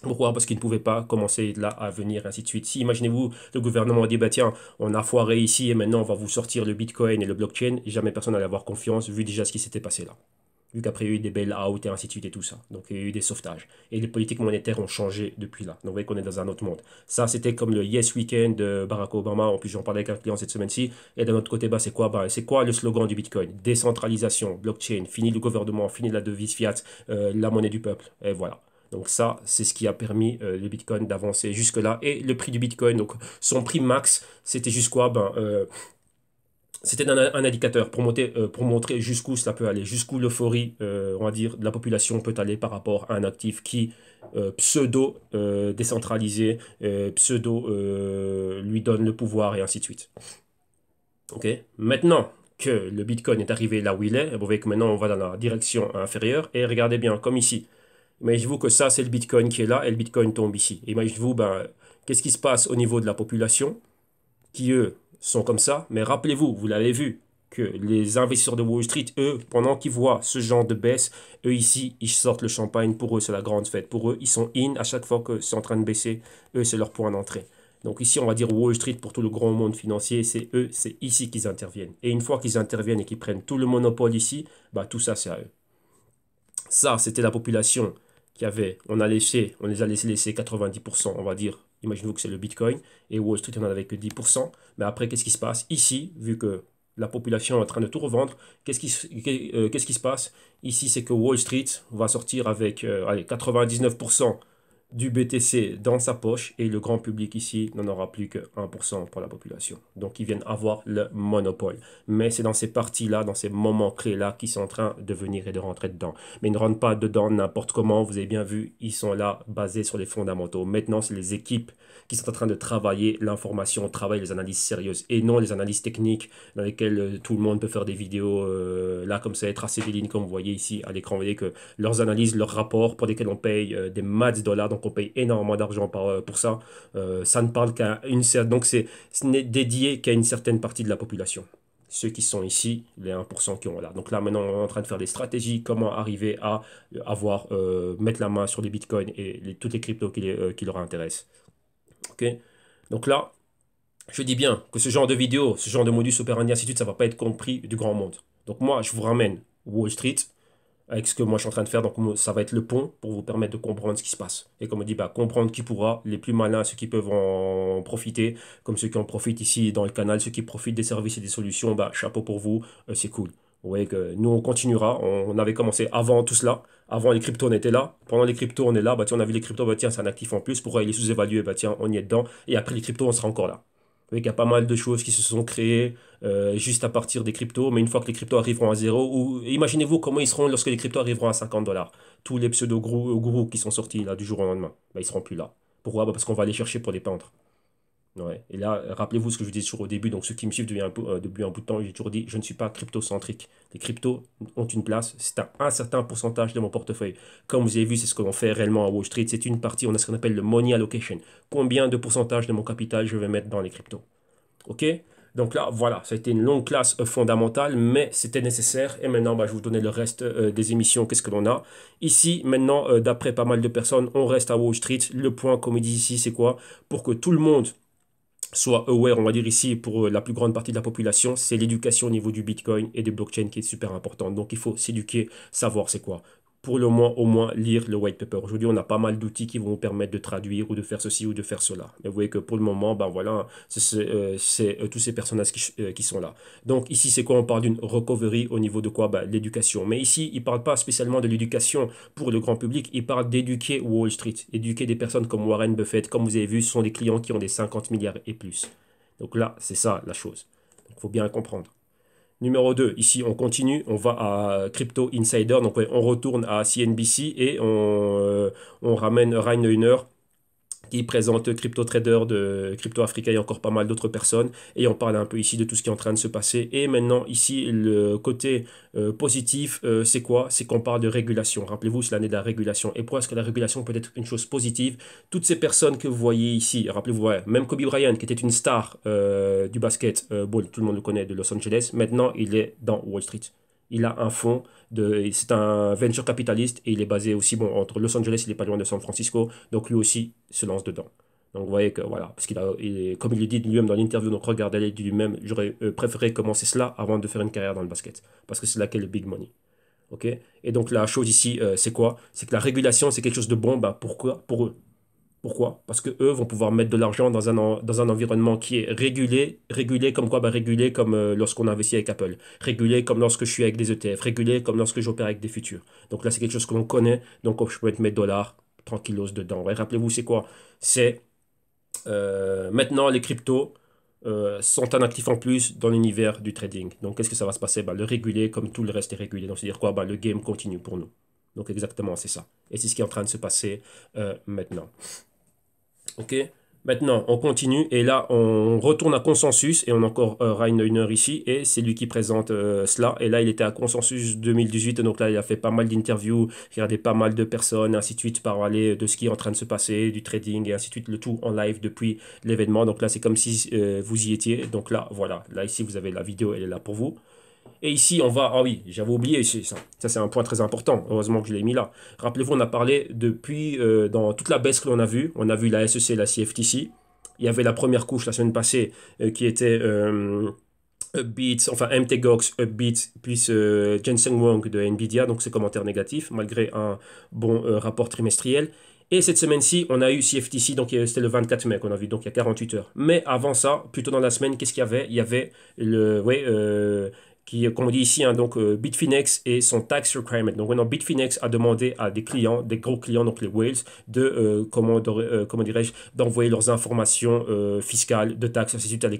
Pourquoi Parce qu'ils ne pouvaient pas commencer là à venir, ainsi de suite. Si, imaginez-vous, le gouvernement a dit, bah tiens, on a foiré ici et maintenant on va vous sortir le Bitcoin et le blockchain, jamais personne n'allait avoir confiance vu déjà ce qui s'était passé là vu qu'après il y a eu des bail-out et ainsi de suite et tout ça. Donc il y a eu des sauvetages. Et les politiques monétaires ont changé depuis là. Donc vous voyez qu'on est dans un autre monde. Ça, c'était comme le Yes Weekend de Barack Obama. En plus, j'en parlais avec un client cette semaine-ci. Et d'un autre côté, bah, c'est quoi bah, C'est quoi le slogan du Bitcoin Décentralisation, blockchain, fini le gouvernement, fini la devise fiat, euh, la monnaie du peuple. Et voilà. Donc ça, c'est ce qui a permis euh, le Bitcoin d'avancer jusque-là. Et le prix du Bitcoin, donc son prix max, c'était jusqu'à ben, euh, c'était un, indicateur pour, euh, pour montrer jusqu'où cela peut aller, jusqu'où l'euphorie, euh, on va dire, de la population peut aller par rapport à un actif qui, euh, pseudo décentralisé, pseudo lui donne le pouvoir et ainsi de suite. Ok Maintenant que le Bitcoin est arrivé là où il est, vous voyez que maintenant on va dans la direction inférieure, et regardez bien, comme ici. Imaginez-vous que ça, c'est le Bitcoin qui est là, et le Bitcoin tombe ici. Imaginez-vous, ben, qu'est-ce qui se passe au niveau de la population, qui eux sont comme ça, mais rappelez-vous, vous l'avez vu, que les investisseurs de Wall Street, eux, pendant qu'ils voient ce genre de baisse, eux ici, ils sortent le champagne, pour eux c'est la grande fête, pour eux ils sont in à chaque fois que c'est en train de baisser, eux c'est leur point d'entrée. Donc ici, on va dire Wall Street pour tout le grand monde financier, c'est eux, c'est ici qu'ils interviennent. Et une fois qu'ils interviennent et qu'ils prennent tout le monopole ici, bah tout ça c'est à eux. Ça, c'était la population qui avait, on a laissé, on les a laissé laisser 90%, on va dire, Imaginez-vous que c'est le Bitcoin et Wall Street on en avait que 10%. Mais après, qu'est-ce qui se passe ici, vu que la population est en train de tout revendre, qu'est-ce qui, se euh, passe Ici, c'est que Wall Street va sortir avec 99% euh, du BTC dans sa poche et le grand public ici n'en aura plus que 1% pour la population. Donc ils viennent avoir le monopole. Mais c'est dans ces parties-là, dans ces moments clés-là qu'ils sont en train de venir et de rentrer dedans. Mais ils ne rentrent pas dedans n'importe comment. Vous avez bien vu, ils sont là basés sur les fondamentaux. Maintenant, c'est les équipes qui sont en train de travailler l'information, travailler les analyses sérieuses et non les analyses techniques dans lesquelles euh, tout le monde peut faire des vidéos euh, là comme ça, tracer des lignes comme vous voyez ici à l'écran. Vous voyez que leurs analyses, leurs rapports pour lesquels on paye euh, des maths dollars paye énormément d'argent euh, pour ça. Euh, ça ne parle qu'à une certaine... Donc c'est dédié qu'à une certaine partie de la population. Ceux qui sont ici, les 1% qui ont là. Donc là maintenant on est en train de faire des stratégies, comment arriver à euh, avoir, mettre la main sur les bitcoins et toutes les cryptos qui, leur intéressent. Ok Donc là, je dis bien que ce genre de vidéo, ce genre de modus operandi, ainsi de suite, ça va pas être compris du grand monde. Donc moi, je vous ramène Wall Street, avec ce que moi je suis en train de faire. Donc ça va être le pont pour vous permettre de comprendre ce qui se passe. Et comme on dit, bah, comprendre qui pourra, les plus malins, ceux qui peuvent en profiter, comme ceux qui en profitent ici dans le canal, ceux qui profitent des services et des solutions, bah, chapeau pour vous, euh, c'est cool. Vous voyez que nous, on continuera. On, avait commencé avant tout cela. Avant les cryptos, on était là. Pendant les cryptos, on est là. Bah, tiens, on a vu les cryptos, bah, tiens, c'est un actif en plus. Pourquoi il est sous-évalué Bah, tiens, on y est dedans. Et après les cryptos, on sera encore là il y a pas mal de choses qui se sont créées euh, juste à partir des cryptos, mais une fois que les cryptos arriveront à zéro, ou imaginez-vous comment ils seront lorsque les cryptos arriveront à 50 dollars. Tous les pseudo-gourous euh, qui sont sortis là du jour au lendemain, ils bah, ils seront plus là. Pourquoi bah, Parce qu'on va aller chercher pour les peindre. Et là, rappelez-vous ce que je vous disais toujours au début, donc ceux qui me suivent depuis un, peu, euh, depuis bout de temps, j'ai toujours dit, je ne suis pas crypto-centrique. Les cryptos ont une place, c'est un, un, certain pourcentage de mon portefeuille. Comme vous avez vu, c'est ce que l'on fait réellement à Wall Street, c'est une partie, on a ce qu'on appelle le money allocation. Combien de pourcentage de mon capital je vais mettre dans les cryptos Ok donc là, voilà, ça a été une longue classe euh, fondamentale, mais c'était nécessaire. Et maintenant, bah, je vous donner le reste euh, des émissions, qu'est-ce que l'on a. Ici, maintenant, d'après pas mal de personnes, on reste à Wall Street. Le point, comme il dit ici, c'est quoi Pour que tout le monde soit aware, on va dire ici, pour euh, la plus grande partie de la population, c'est l'éducation au niveau du Bitcoin et des blockchains qui est super importante. Donc il faut s'éduquer, savoir c'est quoi pour le moins, au moins, lire le white paper. Aujourd'hui, on a pas mal d'outils qui vont vous permettre de traduire ou de faire ceci ou de faire cela. Mais vous voyez que pour le moment, ben voilà, c'est euh, euh, tous ces personnages euh, qui, sont là. Donc ici, c'est quoi On parle d'une recovery au niveau de quoi ben, L'éducation. Mais ici, il ne parle pas spécialement de l'éducation pour le grand public, il parle d'éduquer Wall Street, éduquer des personnes comme Warren Buffett. Comme vous avez vu, ce sont des clients qui ont des 50 milliards et plus. Donc là, c'est ça la chose. Il faut bien comprendre. Numéro 2, ici on continue, on va à Crypto Insider, donc on retourne à CNBC et on, euh, on ramène Ryan Neuner qui présente Crypto Trader de Crypto Africa et encore pas mal d'autres personnes. Et on parle un peu ici de tout ce qui est en train de se passer. Et maintenant, ici, le côté euh, positif, euh, c'est quoi C'est qu'on parle de régulation. Rappelez-vous, c'est l'année de la régulation. Et pourquoi est-ce que la régulation peut être une chose positive Toutes ces personnes que vous voyez ici, rappelez-vous, même Kobe Bryant, qui était une star euh, du basket, tout le monde le connaît, de Los Angeles, maintenant, il est dans Wall Street il a un fonds, c'est un venture capitaliste et il est basé aussi, bon, entre Los Angeles, il n'est pas loin de San Francisco, donc lui aussi se lance dedans. Donc vous voyez que voilà, parce qu'il a, comme il le dit lui-même dans l'interview, donc regardez-le lui-même, j'aurais euh, préféré commencer cela avant de faire une carrière dans le basket, parce que c'est là qu'est le big money. et donc la chose ici, euh, c'est quoi C'est que la régulation, c'est quelque chose de bon bah, pourquoi pour eux. Pourquoi Parce que eux vont pouvoir mettre de l'argent dans un, dans un environnement qui est régulé, régulé comme quoi bah, Régulé comme euh, lorsqu'on investit avec Apple, régulé comme lorsque je suis avec des ETF, régulé comme lorsque j'opère avec des futurs. Donc là, c'est quelque chose que l'on connaît, donc oh, je peux mettre mes dollars tranquillos dedans. Rappelez-vous, c'est quoi C'est euh, maintenant les cryptos. Euh, sont un actif en plus dans l'univers du trading. Donc qu'est-ce que ça va se passer bah, Le réguler comme tout le reste est régulé. Donc c'est-à-dire quoi bah, Le game continue pour nous. Donc exactement, c'est ça. Et c'est ce qui est en train de se passer maintenant. Ok Maintenant, on continue et là, on retourne à consensus et on a encore euh, Ryan Neuner ici et c'est lui qui présente euh, cela. Et là, il était à consensus 2018, donc là, il a fait pas mal d'interviews, regardé pas mal de personnes, ainsi de suite, parler de ce qui est en train de se passer, du trading et ainsi de suite, le tout en live depuis l'événement. Donc là, c'est comme si euh, vous y étiez. Donc là, voilà, là ici, vous avez la vidéo, elle est là pour vous. Et ici, on va... Ah oui, j'avais oublié ça. Ça, c'est un point très important. Heureusement que je l'ai mis là. Rappelez-vous, on a parlé depuis, euh, dans toute la baisse que l'on a vue, on a vu la SEC, la CFTC. Il y avait la première couche la semaine passée euh, qui était... Euh, Upbeats, enfin MTGOX, Upbeats, puis Jensen Wong de Nvidia, donc ses commentaires négatifs, malgré un bon euh, rapport trimestriel. Et cette semaine-ci, on a eu CFTC, donc c'était le 24 mai qu'on a vu, donc il y a 48 heures. Mais avant ça, plutôt dans la semaine, qu'est-ce qu'il y avait Il y avait le, ouais, qui, euh, comme on dit ici, hein, donc euh, Bitfinex et son tax requirement. Donc maintenant, Bitfinex a demandé à des clients, des gros clients, donc les whales, de, euh, comment, dirais-je, d'envoyer leurs informations fiscales, de taxes, à ces suite à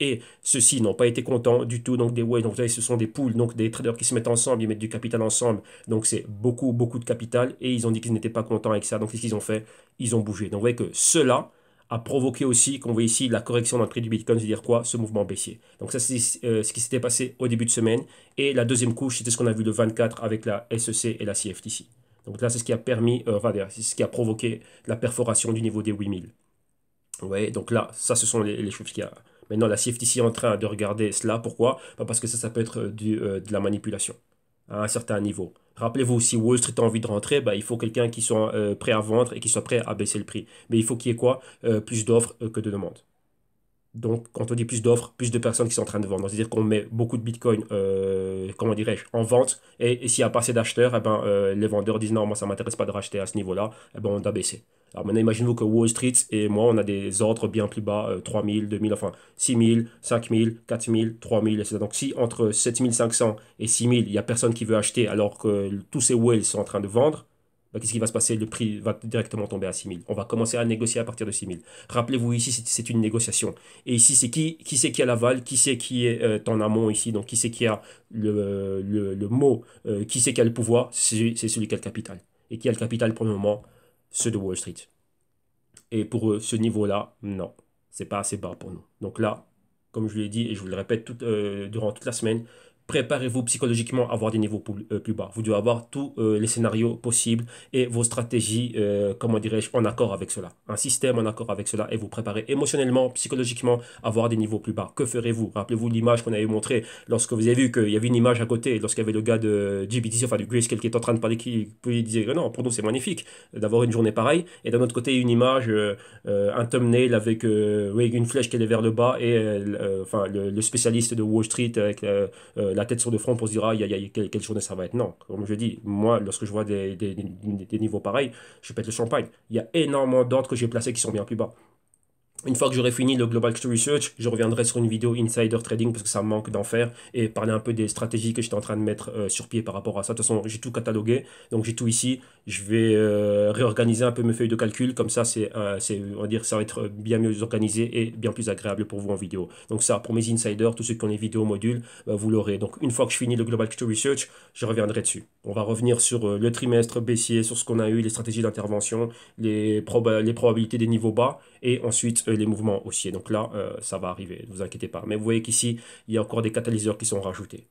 Et ceux-ci n'ont pas été contents du tout, donc des whales, donc vous savez, ce sont des poules, donc des traders qui se mettent ensemble, ils mettent du capital ensemble, donc c'est beaucoup, beaucoup de capital, et ils ont dit qu'ils n'étaient pas contents avec ça, donc qu'est-ce qu'ils ont fait Ils ont bougé. Donc vous voyez que ceux-là, a provoqué aussi, qu'on voit ici, la correction dans prix du Bitcoin, c'est-à-dire quoi Ce mouvement baissier. Donc ça, c'est euh, ce qui s'était passé au début de semaine. Et la deuxième couche, c'était ce qu'on a vu le 24 avec la SEC et la CFTC. Donc là, c'est ce qui a permis, euh, c'est ce qui a provoqué la perforation du niveau des 8000. Vous voyez, donc là, ça, ce sont les, les choses qui a... Maintenant, la CFTC est en train de regarder cela. Pourquoi Parce que ça, ça peut être euh, du, de la manipulation à un certain niveau. Rappelez-vous, si Wall Street a envie de rentrer, bah, il faut quelqu'un qui soit euh, prêt à vendre et qui soit prêt à baisser le prix. Mais il faut qu'il y ait quoi euh, Plus d'offres euh, que de demandes. Donc, quand on dit plus d'offres, plus de personnes qui sont en train de vendre. C'est-à-dire qu'on met beaucoup de bitcoin, comment dirais-je, en vente. Et, s'il n'y a pas assez d'acheteurs, eh ben, les vendeurs disent non, moi ça m'intéresse pas de racheter à ce niveau-là. et eh ben, on doit baisser. Alors maintenant, imaginez-vous que Wall Street et moi, on a des ordres bien plus bas, 3000, euh, 2000, enfin 6000, 5000, 4000, 3000, etc. Donc si entre 7500 et 6000, il n'y a personne qui veut acheter alors que tous ces whales sont en train de vendre, bah, qu'est-ce qui va se passer Le prix va directement tomber à 6000. On va commencer à négocier à partir de 6000. Rappelez-vous, ici, c'est une négociation. Et ici, c'est qui Qui c'est qui a l'aval Qui c'est qui est euh, en amont ici Donc, qui c'est qui a le, mot euh, Qui c'est qui a le pouvoir C'est celui qui a le capital. Et qui a le capital pour le moment ceux de Wall Street. Et pour eux, ce niveau-là, non, c'est pas assez bas pour nous. Donc là, comme je l'ai dit et je vous le répète euh, durant toute la semaine, préparez-vous psychologiquement à avoir des niveaux plus, euh, bas. Vous devez avoir tous euh, les scénarios possibles et vos stratégies, euh, comment dirais-je, en accord avec cela. Un système en accord avec cela et vous préparez émotionnellement, psychologiquement à avoir des niveaux plus bas. Que ferez-vous Rappelez-vous l'image qu'on avait montrée lorsque vous avez vu qu'il y avait une image à côté, lorsqu'il y avait le gars de GBTC, enfin du Grayscale qui est en train de parler, qui, disait disait non, pour nous c'est magnifique d'avoir une journée pareille. Et d'un autre côté, une image, un thumbnail avec une flèche qui est vers le bas et enfin, le, spécialiste de Wall Street avec la la tête sur le front, on se dira, ah, il y, quelle journée ça va être. Non, comme je dis, moi, lorsque je vois des, niveaux pareils, je pète le champagne. Il y a énormément d'autres que j'ai placés qui sont bien plus bas. Une fois que j'aurai fini le Global Research, je reviendrai sur une vidéo Insider Trading parce que ça me manque d'en faire et parler un peu des stratégies que j'étais en train de mettre euh, sur pied par rapport à ça. De toute façon, j'ai tout catalogué, donc j'ai tout ici. Je vais euh, réorganiser un peu mes feuilles de calcul, comme ça, euh, c'est, on va dire, ça va être bien mieux organisé et bien plus agréable pour vous en vidéo. Donc ça, pour mes insiders, tous ceux qui ont les vidéos modules, bah, vous l'aurez. Donc une fois que je finis le Global Research, je reviendrai dessus. On va revenir sur le trimestre baissier, sur ce qu'on a eu, les stratégies d'intervention, les, les probabilités des niveaux bas et ensuite les mouvements aussi. Donc là, euh, ça va arriver, ne vous inquiétez pas. Mais vous voyez qu'ici, il y a encore des catalyseurs qui sont rajoutés.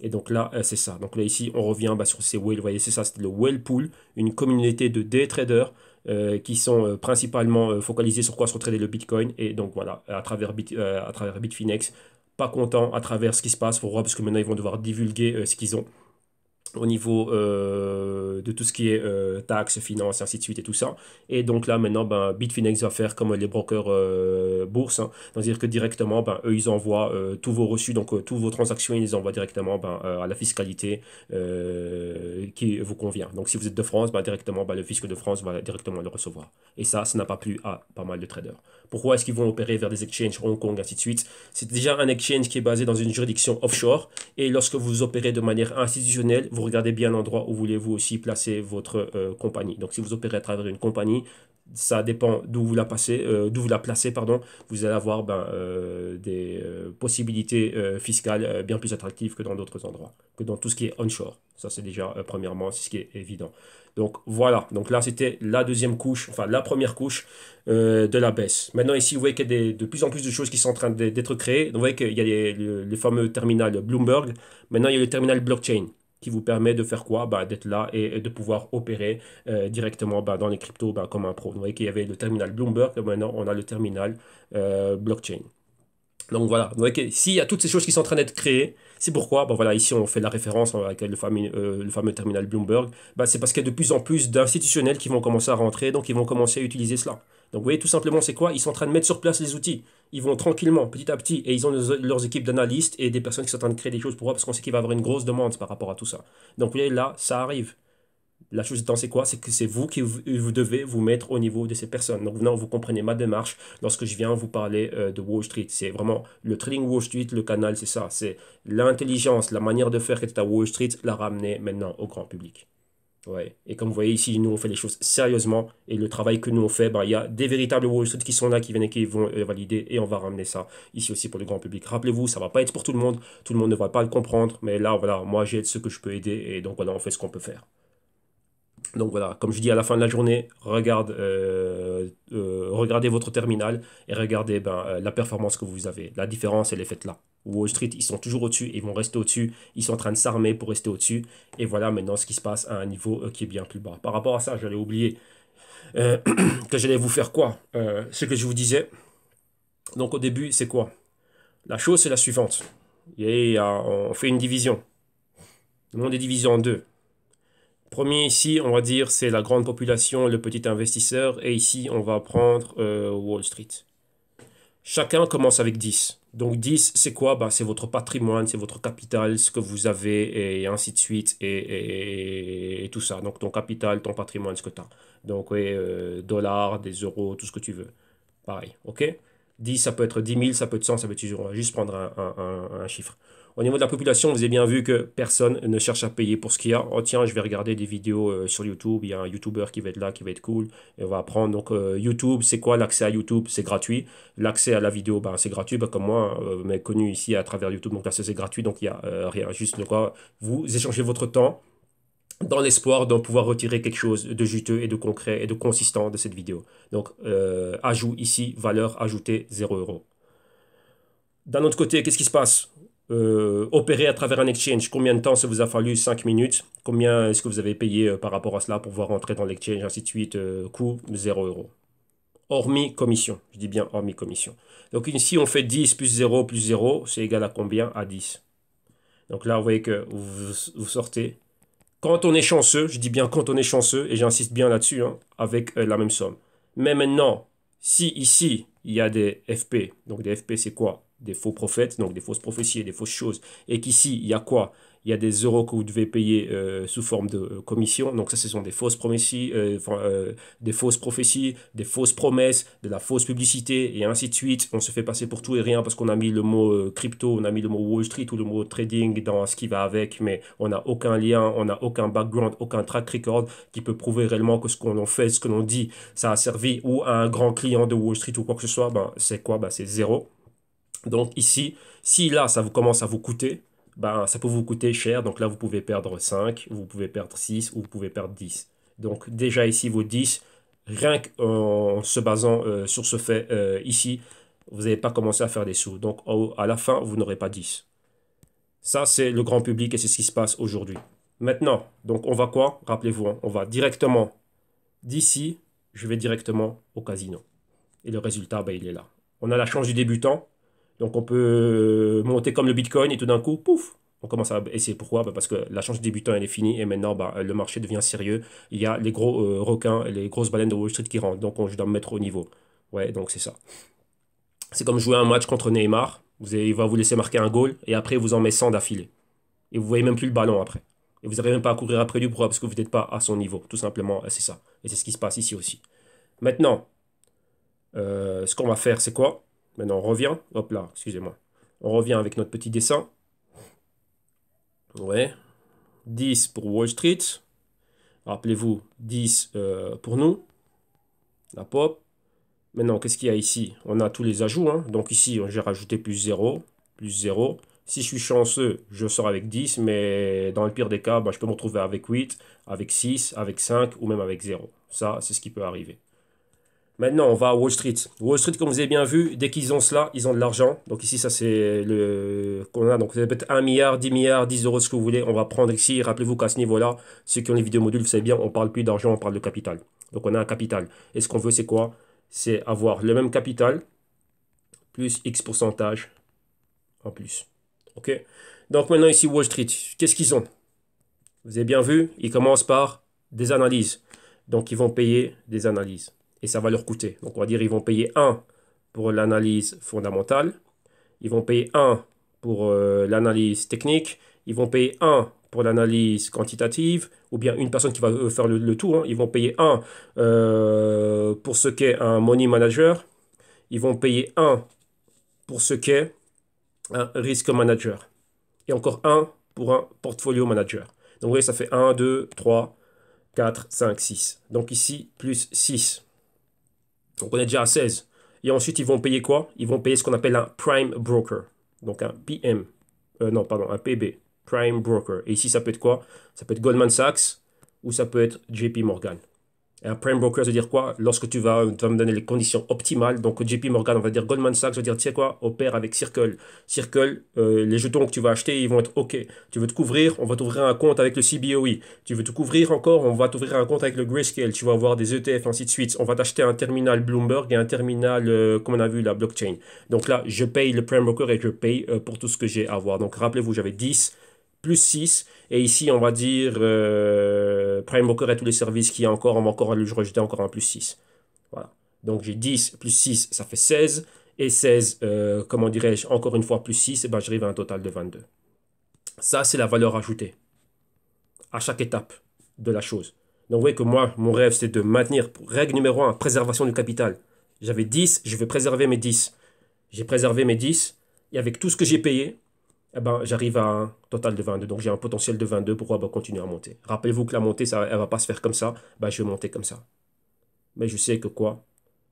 Et donc là, euh, c'est ça. Donc là, ici, on revient bah, sur ces whales. Vous voyez, c'est ça, c'est le whale pool, une communauté de day traders euh, qui sont principalement focalisés sur quoi se trader le Bitcoin. Et donc voilà, à travers, à travers Bitfinex, pas content à travers ce qui se passe pour voir, parce que maintenant, ils vont devoir divulguer ce qu'ils ont au niveau euh, de tout ce qui est euh, taxes, finances, ainsi de suite et tout ça. Et donc là, maintenant, ben, Bitfinex va faire comme les brokers euh, bourse, hein. c'est-à-dire que directement, ben, eux, ils envoient euh, tous vos reçus, donc toutes tous vos transactions, ils les envoient directement ben, à la fiscalité qui vous convient. Donc si vous êtes de France, ben, directement, le fisc de France va directement le recevoir. Et ça, ça n'a pas plu à pas mal de traders. Pourquoi est-ce qu'ils vont opérer vers des exchanges Hong Kong, ainsi de suite C'est déjà un exchange qui est basé dans une juridiction offshore, et lorsque vous opérez de manière institutionnelle, vous regardez bien l'endroit où voulez-vous aussi placer votre euh, compagnie. Donc si vous opérez à travers une compagnie, ça dépend d'où vous la passez, euh, d'où vous la placez, pardon. Vous allez avoir ben, euh, des possibilités fiscales bien plus attractives que dans d'autres endroits, que dans tout ce qui est onshore. Ça c'est déjà premièrement, ce qui est évident. Donc voilà, donc là c'était la deuxième couche, enfin la première couche de la baisse. Maintenant ici vous voyez qu'il y a des, de plus en plus de choses qui sont en train d'être créées. Donc, vous voyez qu'il y a les, fameux terminal Bloomberg, maintenant il y a le terminal blockchain qui vous permet de faire quoi bah, D'être là et, de pouvoir opérer euh, directement bah, dans les cryptos bah, comme un pro. Vous voyez qu'il y avait le terminal Bloomberg et maintenant on a le terminal euh, blockchain. Donc voilà, vous voyez que s'il y a toutes ces choses qui sont en train d'être créées, c'est pourquoi, ben voilà, ici on fait la référence avec le fameux, euh, le fameux terminal Bloomberg, ben c'est parce qu'il y a de plus en plus d'institutionnels qui vont commencer à rentrer, donc ils vont commencer à utiliser cela. Donc vous voyez tout simplement c'est quoi Ils sont en train de mettre sur place les outils. Ils vont tranquillement, petit à petit, et ils ont leurs équipes d'analystes et des personnes qui sont en train de créer des choses pour eux parce qu'on sait qu'il va y avoir une grosse demande par rapport à tout ça. Donc vous voyez là, ça arrive. La chose étant, c'est quoi C'est que c'est vous qui vous, devez vous mettre au niveau de ces personnes. Donc maintenant, vous comprenez ma démarche lorsque je viens vous parler euh, de Wall Street. C'est vraiment le trading Wall Street, le canal, c'est ça. C'est l'intelligence, la manière de faire qui était à Wall Street, la ramener maintenant au grand public. Ouais. Et comme vous voyez ici, nous, on fait les choses sérieusement. Et le travail que nous, on fait, bah, il y a des véritables Wall qui sont là, qui viennent et qui vont euh, valider. Et on va ramener ça ici aussi pour le grand public. Rappelez-vous, ça ne va pas être pour tout le monde. Tout le monde ne va pas le comprendre. Mais là, voilà, moi, j'aide ce que je peux aider. Et donc, voilà, on fait ce qu'on peut faire. Donc voilà, comme je dis à la fin de la journée, regarde euh, euh, euh, regardez votre terminal et regardez ben, euh, la performance que vous avez. La différence, elle est faite là. Wall Street, ils sont toujours au-dessus, ils vont rester au-dessus, ils sont en train de s'armer pour rester au-dessus. Et voilà maintenant ce qui se passe à un niveau qui est bien plus bas. Par rapport à ça, j'allais oublier que j'allais vous faire quoi Ce que je vous disais. Donc au début, c'est quoi La chose, c'est la suivante. Et, on fait une division. Le monde est divisé en deux. Premier ici, on va dire, c'est la grande population, le petit investisseur. Et ici, on va prendre euh, Wall Street. Chacun commence avec 10. Donc 10, c'est quoi bah, C'est votre patrimoine, c'est votre capital, ce que vous avez, et ainsi de suite, et, tout ça. Donc ton capital, ton patrimoine, ce que tu as. Donc oui, euh, dollars, des euros, tout ce que tu veux. Pareil, ok 10, ça peut être 10 000, ça peut être 100, ça peut être toujours. On va juste prendre un chiffre. Au niveau de la population, vous avez bien vu que personne ne cherche à payer pour ce qu'il y a. Oh tiens, je vais regarder des vidéos euh, sur YouTube, il y a un YouTuber qui va être là, qui va être cool, et on va apprendre. Donc euh, YouTube, c'est quoi l'accès à YouTube C'est gratuit. L'accès à la vidéo, ben, c'est gratuit, ben, comme moi, euh, mais connu ici à travers YouTube, donc là c'est gratuit, donc il n'y a rien. Juste quoi, vous échangez votre temps dans l'espoir d'en pouvoir retirer quelque chose de juteux et de concret et de consistant de cette vidéo. Donc ajout ici, valeur ajoutée 0 euros. D'un autre côté, qu'est-ce qui se passe euh, opérer à travers un exchange. Combien de temps ça vous a fallu 5 minutes Combien est-ce que vous avez payé euh, par rapport à cela pour pouvoir rentrer dans l'exchange, ainsi de suite euh, Coût 0 euros. Hormis commission. Je dis bien hormis commission. Donc ici, on fait 10 plus 0 plus 0, c'est égal à combien À 10. Donc là, vous voyez que vous, sortez. Quand on est chanceux, je dis bien quand on est chanceux, et j'insiste bien là-dessus, hein, avec la même somme. Mais maintenant, si ici, il y a des FP, donc des FP, c'est quoi des faux prophètes, donc des fausses prophéties et des fausses choses. Et qu'ici, il y a quoi Il y a des euros que vous devez payer euh, sous forme de euh, commission. Donc ça, ce sont des fausses prophéties, euh, des fausses prophéties, des fausses promesses, de la fausse publicité et ainsi de suite. On se fait passer pour tout et rien parce qu'on a mis le mot crypto, on a mis le mot Wall Street ou le mot trading dans ce qui va avec, mais on n'a aucun lien, on n'a aucun background, aucun track record qui peut prouver réellement que ce qu'on fait, ce que l'on dit, ça a servi ou à un grand client de Wall Street ou quoi que ce soit. Ben, c'est quoi ben, C'est zéro. Donc ici, si là, ça vous commence à vous coûter, ben, ça peut vous coûter cher. Donc là, vous pouvez perdre 5, vous pouvez perdre 6 ou vous pouvez perdre 10. Donc déjà ici, vos 10, rien qu'en se basant euh, sur ce fait euh, ici, vous n'avez pas commencé à faire des sous. Donc à la fin, vous n'aurez pas 10. Ça, c'est le grand public et c'est ce qui se passe aujourd'hui. Maintenant, donc on va quoi Rappelez-vous, hein, on va directement d'ici, je vais directement au casino. Et le résultat, ben, il est là. On a la chance du débutant, donc on peut monter comme le Bitcoin et tout d'un coup, pouf, on commence à essayer. Pourquoi bah, Parce que la chance débutant, elle est finie et maintenant, bah, le marché devient sérieux. Il y a les gros euh, requins requins, les grosses baleines de Wall Street qui rentrent. Donc on, je dois me mettre au niveau. Ouais, donc c'est ça. C'est comme jouer un match contre Neymar. Vous il va vous laisser marquer un goal et après, il vous en met 100 d'affilée. Et vous voyez même plus le ballon après. Et vous n'arrivez même pas à courir après lui. Pourquoi Parce que vous n'êtes pas à son niveau. Tout simplement, c'est ça. Et c'est ce qui se passe ici aussi. Maintenant, euh, ce qu'on va faire, c'est quoi Maintenant, on revient. Hop là, excusez-moi. On revient avec notre petit dessin. Ouais. 10 pour Wall Street. Rappelez-vous, 10 euh, pour nous. La pop. Maintenant, qu'est-ce qu'il y a ici On a tous les ajouts. Hein. Donc ici, j'ai rajouté plus 0, plus 0. Si je suis chanceux, je sors avec 10, mais dans le pire des cas, bah, je peux me retrouver avec 8, avec 6, avec 5 ou même avec 0. Ça, c'est ce qui peut arriver. Maintenant, on va à Wall Street. Wall Street, comme vous avez bien vu, dès qu'ils ont cela, ils ont de l'argent. Donc ici, ça c'est le qu'on a. Donc peut être 1 milliard, 10 milliards, 10 euros, ce que vous voulez. On va prendre ici. Rappelez-vous qu'à ce niveau-là, ceux qui ont les vidéos modules, vous savez bien, on ne parle plus d'argent, on parle de capital. Donc on a un capital. Et ce qu'on veut, c'est quoi C'est avoir le même capital plus X pourcentage en plus. OK Donc maintenant ici, Wall Street, qu'est-ce qu'ils ont Vous avez bien vu, ils commencent par des analyses. Donc ils vont payer des analyses et ça va leur coûter. Donc on va dire ils vont payer 1 pour l'analyse fondamentale, ils vont payer 1 pour euh, l'analyse technique, ils vont payer 1 pour l'analyse quantitative, ou bien une personne qui va euh, faire le, tour. tout, hein, ils vont payer 1 euh, pour ce qu'est un money manager, ils vont payer 1 pour ce qu'est un risk manager, et encore 1 pour un portfolio manager. Donc vous voyez, ça fait 1, 2, 3, 4, 5, 6. Donc ici, plus 6. Donc on est déjà à 16. Et ensuite, ils vont payer quoi Ils vont payer ce qu'on appelle un prime broker. Donc un PM. Euh, non, pardon, un PB. Prime broker. Et ici, ça peut être quoi Ça peut être Goldman Sachs ou ça peut être JP Morgan un prime broker, ça veut dire quoi Lorsque tu vas, tu me donner les conditions optimales. Donc JP Morgan, on va dire Goldman Sachs, je veux dire, tu sais quoi, opère avec Circle. Circle, euh, les jetons que tu vas acheter, ils vont être OK. Tu veux te couvrir, on va t'ouvrir un compte avec le CBOE. Tu veux te couvrir encore, on va t'ouvrir un compte avec le Grayscale. Tu vas avoir des ETF, ainsi de suite. On va t'acheter un terminal Bloomberg et un terminal, euh, comme on a vu, la blockchain. Donc là, je paye le prime broker et je paye euh, pour tout ce que j'ai à avoir. Donc rappelez-vous, j'avais 10 plus 6. Et ici, on va dire euh, prime Broker et tous les services qui est encore, on va encore lui encore un plus 6. Voilà. Donc j'ai 10 plus 6, ça fait 16. Et 16, euh, comment dirais-je, encore une fois plus 6, et ben, j'arrive à un total de 22. Ça, c'est la valeur ajoutée à chaque étape de la chose. Donc vous voyez que moi, mon rêve, c'est de maintenir, règle numéro 1, préservation du capital. J'avais 10, je vais préserver mes 10. J'ai préservé mes 10, et avec tout ce que j'ai payé, eh ben, j'arrive à un total de 22. Donc j'ai un potentiel de 22 pour bah, continuer à monter. Rappelez-vous que la montée, ça, elle va pas se faire comme ça. bah je vais monter comme ça. Mais je sais que quoi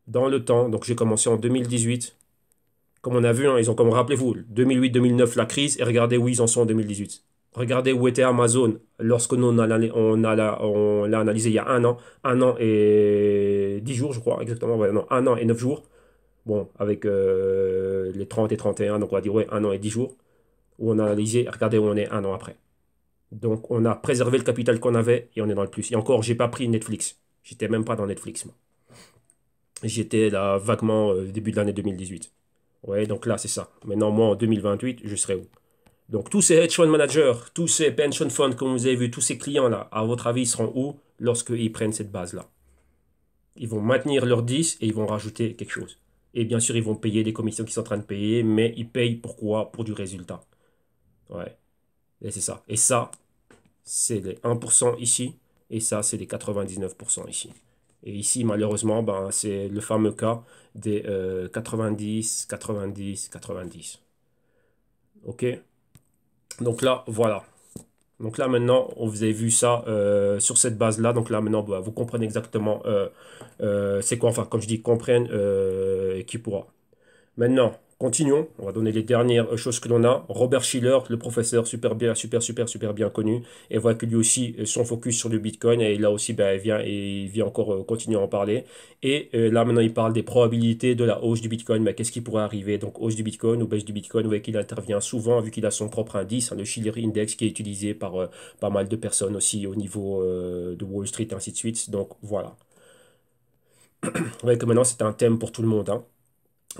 Dans le temps, donc j'ai commencé en 2018. Comme on a vu, hein, ils ont comme, rappelez-vous, 2008-2009, la crise. Et regardez où ils en sont en 2018. Regardez où était Amazon lorsque nous on l'a on a on l'a analysé il y a un an, un an et dix jours je crois exactement, un an et neuf jours. Bon, avec euh, les 30 et 31, donc on va dire un an et dix jours où on a analysé, regardez où on est un an après. Donc on a préservé le capital qu'on avait et on est dans le plus. Et encore, j'ai pas pris Netflix. J'étais même pas dans Netflix, moi. J'étais là vaguement au euh, début de l'année 2018. Ouais, donc là, c'est ça. Maintenant, moi, en 2028, je serai où Donc tous ces hedge fund managers, tous ces pension funds, comme vous avez vu, tous ces clients-là, à votre avis, ils seront où lorsqu'ils prennent cette base-là Ils vont maintenir leurs 10 et ils vont rajouter quelque chose. Et bien sûr, ils vont payer des commissions qu'ils sont en train de payer, mais ils payent pourquoi Pour du résultat. Ouais. Et c'est ça. Et ça, c'est les 1% ici. Et ça, c'est les 99% ici. Et ici, malheureusement, ben, c'est le fameux cas des 90, 90, 90. OK Donc là, voilà. Donc là, maintenant, vous avez vu ça euh, sur cette base-là. Donc là, maintenant, ben, vous comprenez exactement euh, euh, c'est quoi. Enfin, comme je dis, comprennent qui pourra. Maintenant, Continuons, on va donner les dernières choses que l'on a. Robert Schiller, le professeur super bien, super super super bien connu, et voit que lui aussi euh, son focus sur le Bitcoin et là aussi ben, il vient et vient encore euh, continuer à en parler. Et euh, là maintenant il parle des probabilités de la hausse du Bitcoin, mais ben, qu'est-ce qui pourrait arriver Donc hausse du Bitcoin ou baisse du Bitcoin, vous voyez qu'il intervient souvent vu qu'il a son propre indice, hein, le Schiller Index qui est utilisé par pas mal de personnes aussi au niveau de Wall Street ainsi de suite. Donc voilà. Vous voyez que maintenant c'est un thème pour tout le monde. Hein.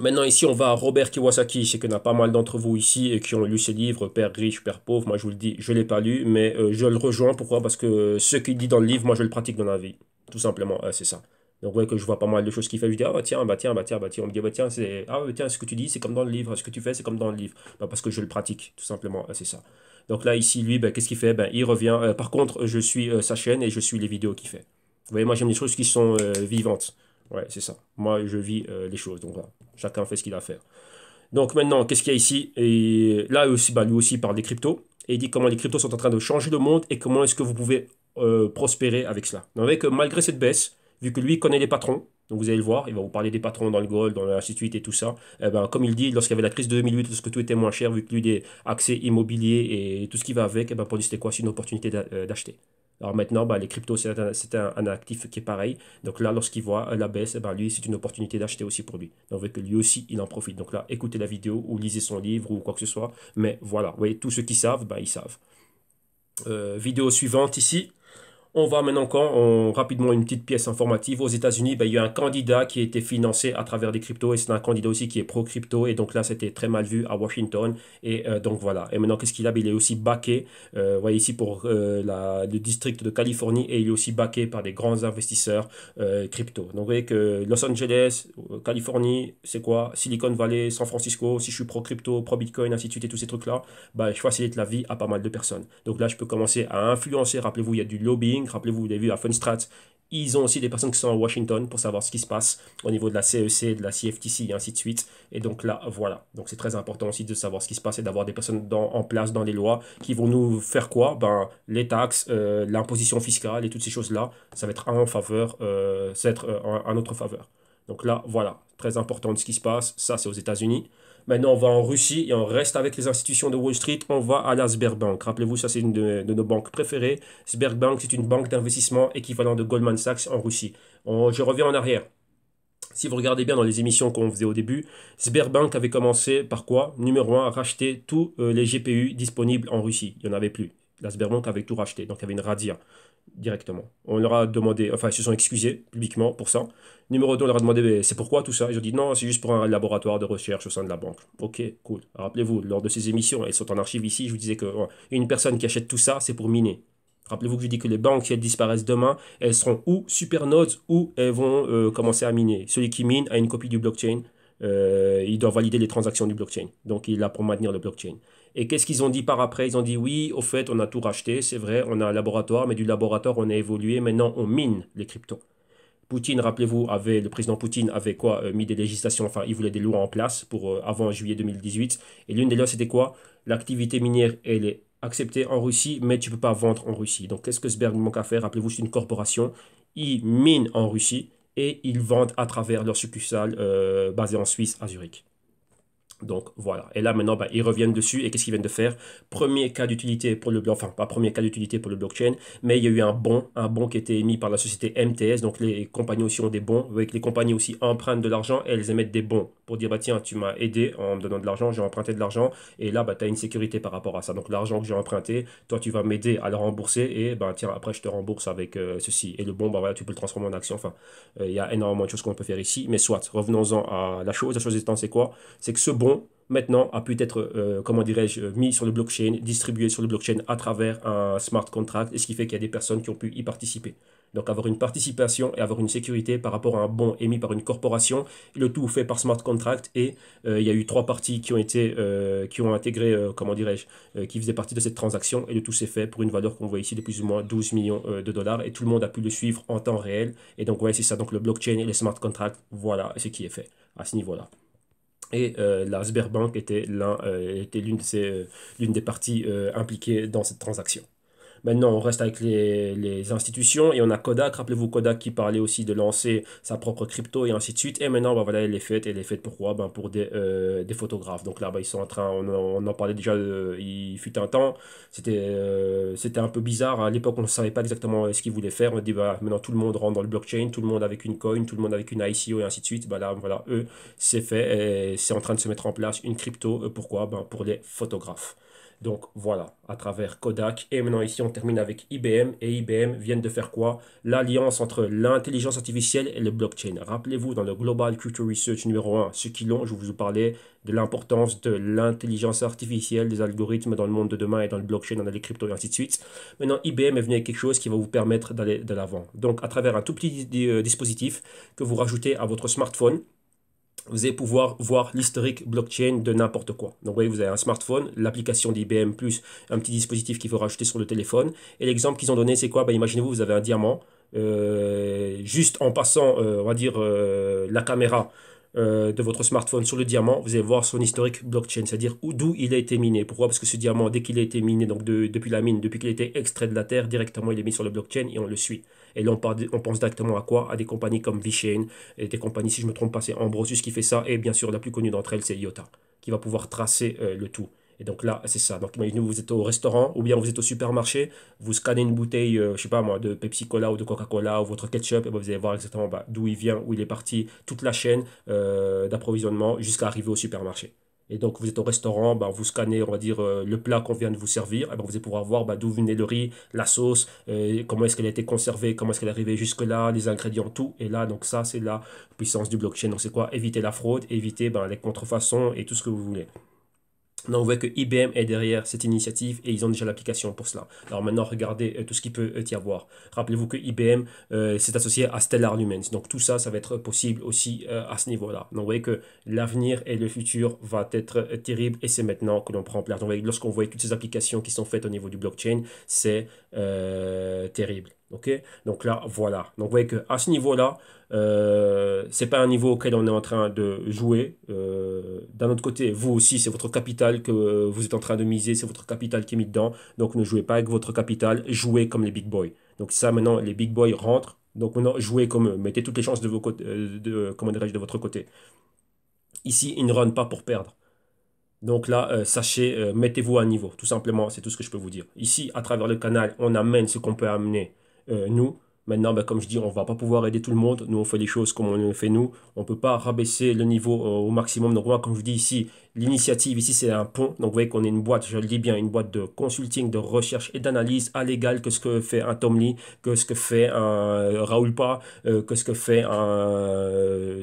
Maintenant ici on va à Robert Kiyosaki, je sais qu'il y en a pas mal d'entre vous ici qui ont lu ce livre, Père riche, Père pauvre, moi je vous le dis, je ne l'ai pas lu, mais euh, je le rejoins, pourquoi Parce que ce qu'il dit dans le livre, moi je le pratique dans la vie, tout simplement, euh, c'est ça. Donc voyez que je vois pas mal de choses qu'il fait, je dis ah bah tiens, bah tiens, bah tiens, bah tiens, on me dit ah, bah tiens, c'est ah tiens, ce que tu dis c'est comme dans le livre, ce que tu fais c'est comme dans le livre, bah, parce que je le pratique, tout simplement, euh, c'est ça. Donc là ici lui, bah, qu'est-ce qu'il fait ben, Il revient, par contre je suis sa chaîne et je suis les vidéos qu'il fait. Vous voyez, moi j'aime les choses qui sont vivantes. Ouais, c'est ça. Moi, je vis euh, les choses. Donc, voilà. chacun fait ce qu'il a à faire. Donc, maintenant, qu'est-ce qu'il y a ici Et là, aussi, bah, lui aussi parle des cryptos. Et il dit comment les cryptos sont en train de changer le monde et comment est-ce que vous pouvez euh, prospérer avec cela. Donc, avec, euh, malgré cette baisse, vu que lui connaît les patrons, donc vous allez le voir, il va vous parler des patrons dans le gold, dans la suite et tout ça. Eh ben, comme il dit, lorsqu'il y avait la crise de 2008, lorsque tout était moins cher, vu que lui, des accès immobiliers et tout ce qui va avec, eh ben, pour lui, c'était quoi C'est une opportunité d'acheter. Alors maintenant, bah, les cryptos, c'est un, actif qui est pareil. Donc là, lorsqu'il voit euh, la baisse, Bah lui, c'est une opportunité d'acheter aussi pour lui. Donc lui aussi, il en profite. Donc là, écoutez la vidéo ou lisez son livre ou quoi que ce soit. Mais voilà, vous voyez, tous ceux qui savent, bah ils savent. Euh, vidéo suivante ici. On va maintenant quand on, rapidement une petite pièce informative. Aux États-Unis, ben, il y a un candidat qui a été financé à travers des cryptos et c'est un candidat aussi qui est pro-crypto et donc là c'était très mal vu à Washington et euh, donc voilà. Et maintenant qu'est-ce qu'il a ben, Il est aussi baqué, euh, voyez ici pour euh, le district de Californie et il est aussi baqué par des grands investisseurs euh, crypto. Donc vous voyez que Los Angeles, Californie, c'est quoi Silicon Valley, San Francisco, si je suis pro-crypto, pro-Bitcoin, ainsi de suite et tous ces trucs-là, ben, je facilite la vie à pas mal de personnes. Donc là je peux commencer à influencer, rappelez-vous il y a du lobbying rappelez-vous, vous avez vu à Funstrat, ils ont aussi des personnes qui sont à Washington pour savoir ce qui se passe au niveau de la CEC, e de la CFTC et ainsi de suite. Et donc là, voilà. Donc c'est très important aussi de savoir ce qui se passe et d'avoir des personnes en place dans les lois qui vont nous faire quoi ben, Les taxes, euh, l'imposition fiscale et toutes ces choses-là, ça va être en faveur, euh, ça euh, en, en notre faveur. Donc là, voilà. Très important de ce qui se passe. Ça, c'est aux États-Unis. Maintenant, on va en Russie et on reste avec les institutions de Wall Street. On va à la Sberbank. Rappelez-vous, ça, c'est une de, nos banques préférées. Sberbank, c'est une banque d'investissement équivalent de Goldman Sachs en Russie. je reviens en arrière. Si vous regardez bien dans les émissions qu'on faisait au début, Sberbank avait commencé par quoi Numéro 1, racheter tous euh, les GPU disponibles en Russie. Il n'y en avait plus. La Sberbank avait tout racheté, donc il y avait une radia directement. On leur a demandé, enfin, ils se sont excusés publiquement pour ça. Numéro 2, on leur a demandé, c'est pourquoi tout ça Ils ont dit, non, c'est juste pour un laboratoire de recherche au sein de la banque. Ok, cool. Rappelez-vous, lors de ces émissions, elles sont en archive ici, je vous disais que une personne qui achète tout ça, c'est pour miner. Rappelez-vous que je dis que les banques, si elles disparaissent demain, elles seront ou super supernodes ou elles vont euh, commencer à miner. Celui qui mine a une copie du blockchain. Euh, il doit valider les transactions du blockchain. Donc, il la là pour maintenir le blockchain. Et qu'est-ce qu'ils ont dit par après Ils ont dit oui, au fait, on a tout racheté, c'est vrai, on a un laboratoire, mais du laboratoire, on a évolué, maintenant on mine les cryptos. Poutine, rappelez-vous, avait le président Poutine avait quoi euh, mis des législations, enfin il voulait des lois en place pour euh, avant juillet 2018. Et l'une des lois c'était quoi L'activité minière, elle est acceptée en Russie, mais tu peux pas vendre en Russie. Donc qu'est-ce que Sberg manque à faire Rappelez-vous, c'est une corporation. Ils minent en Russie et ils vendent à travers leur succursale euh, basée en Suisse à Zurich. Donc voilà. Et là maintenant, bah, ils reviennent dessus et qu'est-ce qu'ils viennent de faire Premier cas d'utilité pour le blockchain, enfin pas premier cas d'utilité pour le blockchain, mais il y a eu un bon, un bon qui a été émis par la société MTS. Donc les compagnies aussi ont des bons, que les compagnies aussi empruntent de l'argent et elles émettent des bons pour dire bah tiens tu m'as aidé en me donnant de l'argent, j'ai emprunté de l'argent et là bah tu as une sécurité par rapport à ça. Donc l'argent que j'ai emprunté, toi tu vas m'aider à le rembourser et bah tiens après je te rembourse avec euh, ceci et le bon bah tu peux le transformer en action. Enfin euh, il y a énormément de choses qu'on peut faire ici mais soit revenons-en à la chose. La chose étant c'est quoi C'est que ce bon maintenant a pu être, euh, comment dirais-je, mis sur le blockchain, distribué sur le blockchain à travers un smart contract, et ce qui fait qu'il y a des personnes qui ont pu y participer. Donc avoir une participation et avoir une sécurité par rapport à un bon émis par une corporation. Le tout fait par smart contract et euh, il y a eu trois parties qui ont été, euh, qui ont intégré, euh, comment dirais-je, qui faisaient partie de cette transaction et le tout s'est fait pour une valeur qu'on voit ici de plus ou moins 12 millions de dollars et tout le monde a pu le suivre en temps réel. Et donc ouais, c'est ça, donc le blockchain et les smart contracts, voilà ce qui est fait à ce niveau-là. Et la Sberbank était l'une était l'une des parties impliquées dans cette transaction. Maintenant, on reste avec les, institutions et on a Kodak. Rappelez-vous Kodak qui parlait aussi de lancer sa propre crypto et ainsi de suite. Et maintenant, bah, voilà, les fêtes. Et les faite pourquoi ben, Pour euh, des, photographes. Donc là, bah, ils sont en train, on, en parlait déjà, euh, il fut un temps. Euh, c'était un peu bizarre. À l'époque, on ne savait pas exactement ce qu'ils voulaient faire. On dit, bah, maintenant, tout le monde rentre dans le blockchain, tout le monde avec une coin, tout le monde avec une ICO et ainsi de suite. Bah, là, voilà, eux, c'est fait. C'est en train de se mettre en place une crypto. Pourquoi ben, Pour les photographes. Donc voilà, à travers Kodak. Et maintenant ici, on termine avec IBM. Et IBM viennent de faire quoi L'alliance entre l'intelligence artificielle et le blockchain. Rappelez-vous, dans le Global Culture Research numéro 1, ce qui l'ont, je vous parlais de l'importance de l'intelligence artificielle, des algorithmes dans le monde de demain et dans le blockchain, dans les cryptos et ainsi de suite. Maintenant, IBM est venu avec quelque chose qui va vous permettre d'aller de l'avant. Donc à travers un tout petit euh, dispositif que vous rajoutez à votre smartphone, vous allez pouvoir voir l'historique blockchain de n'importe quoi. Donc vous voyez, vous avez un smartphone, l'application d'IBM, un petit dispositif qu'il faut rajouter sur le téléphone. Et l'exemple qu'ils ont donné, c'est quoi bah, Imaginez-vous, vous avez un diamant, euh, juste en passant, euh, on va dire, euh, la caméra euh, de votre smartphone sur le diamant, vous allez voir son historique blockchain, c'est-à-dire d'où il a été miné. Pourquoi Parce que ce diamant, dès qu'il a été miné, donc depuis la mine, depuis qu'il a été extrait de la terre, directement il est mis sur le blockchain et on le suit. Et là, on, pense directement à quoi À des compagnies comme VeChain, et des compagnies, si je ne me trompe pas, c'est Ambrosius qui fait ça, et bien sûr, la plus connue d'entre elles, c'est IOTA, qui va pouvoir tracer euh, le tout. Et donc là, c'est ça. Donc imaginez, vous êtes au restaurant ou bien vous êtes au supermarché, vous scannez une bouteille, je euh, je sais pas moi, de Pepsi Cola ou de Coca-Cola ou votre ketchup, et ben, vous allez voir exactement bah, d'où il vient, où il est parti, toute la chaîne euh, d'approvisionnement jusqu'à arriver au supermarché. Et donc vous êtes au restaurant, bah, vous scannez, on va dire, euh, le plat qu'on vient de vous servir, et ben, vous allez pouvoir voir bah, d'où venait le riz, la sauce, comment est-ce qu'elle a été conservée, comment est-ce qu'elle est arrivée jusque-là, les ingrédients, tout. Et là, donc ça, c'est la puissance du blockchain. Donc c'est quoi Éviter la fraude, éviter ben, les contrefaçons et tout ce que vous voulez. Donc vous voyez que IBM est derrière cette initiative et ils ont déjà l'application pour cela. Alors maintenant, regardez euh, tout ce qui peut euh, y avoir. Rappelez-vous que IBM euh, s'est associé à Stellar Lumens. Donc tout ça, ça va être possible aussi à ce niveau-là. Donc vous voyez que l'avenir et le futur va être terrible et c'est maintenant que l'on prend place. lorsqu'on voit toutes ces applications qui sont faites au niveau du blockchain, c'est terrible. ok Donc là, voilà. Donc vous voyez qu'à ce niveau-là, ce euh, c'est pas un niveau auquel on est en train de jouer. Euh, d'un autre côté, vous aussi, c'est votre capital que vous êtes en train de miser, c'est votre capital qui est mis dedans. Donc ne jouez pas avec votre capital, jouez comme les big boys. Donc ça, maintenant, les big boys rentrent. Donc maintenant, jouez comme eux. Mettez toutes les chances de, vos côtés, euh, de, comment de votre côté. Ici, ils ne run pas pour perdre. Donc là, sachez, mettez-vous à niveau, tout simplement, c'est tout ce que je peux vous dire. Ici, à travers le canal, on amène ce qu'on peut amener, nous. Maintenant, ben, comme je dis, on ne va pas pouvoir aider tout le monde. Nous, on fait les choses comme on le fait nous. On ne peut pas rabaisser le niveau euh, au maximum. Donc, moi, comme je dis ici, l'initiative ici, c'est un pont. Donc, vous voyez qu'on est une boîte, je le dis bien, une boîte de consulting, de recherche et d'analyse à l'égal que ce que fait un Tom Lee, que ce que fait un euh, Raoul Pa, euh, que ce que fait un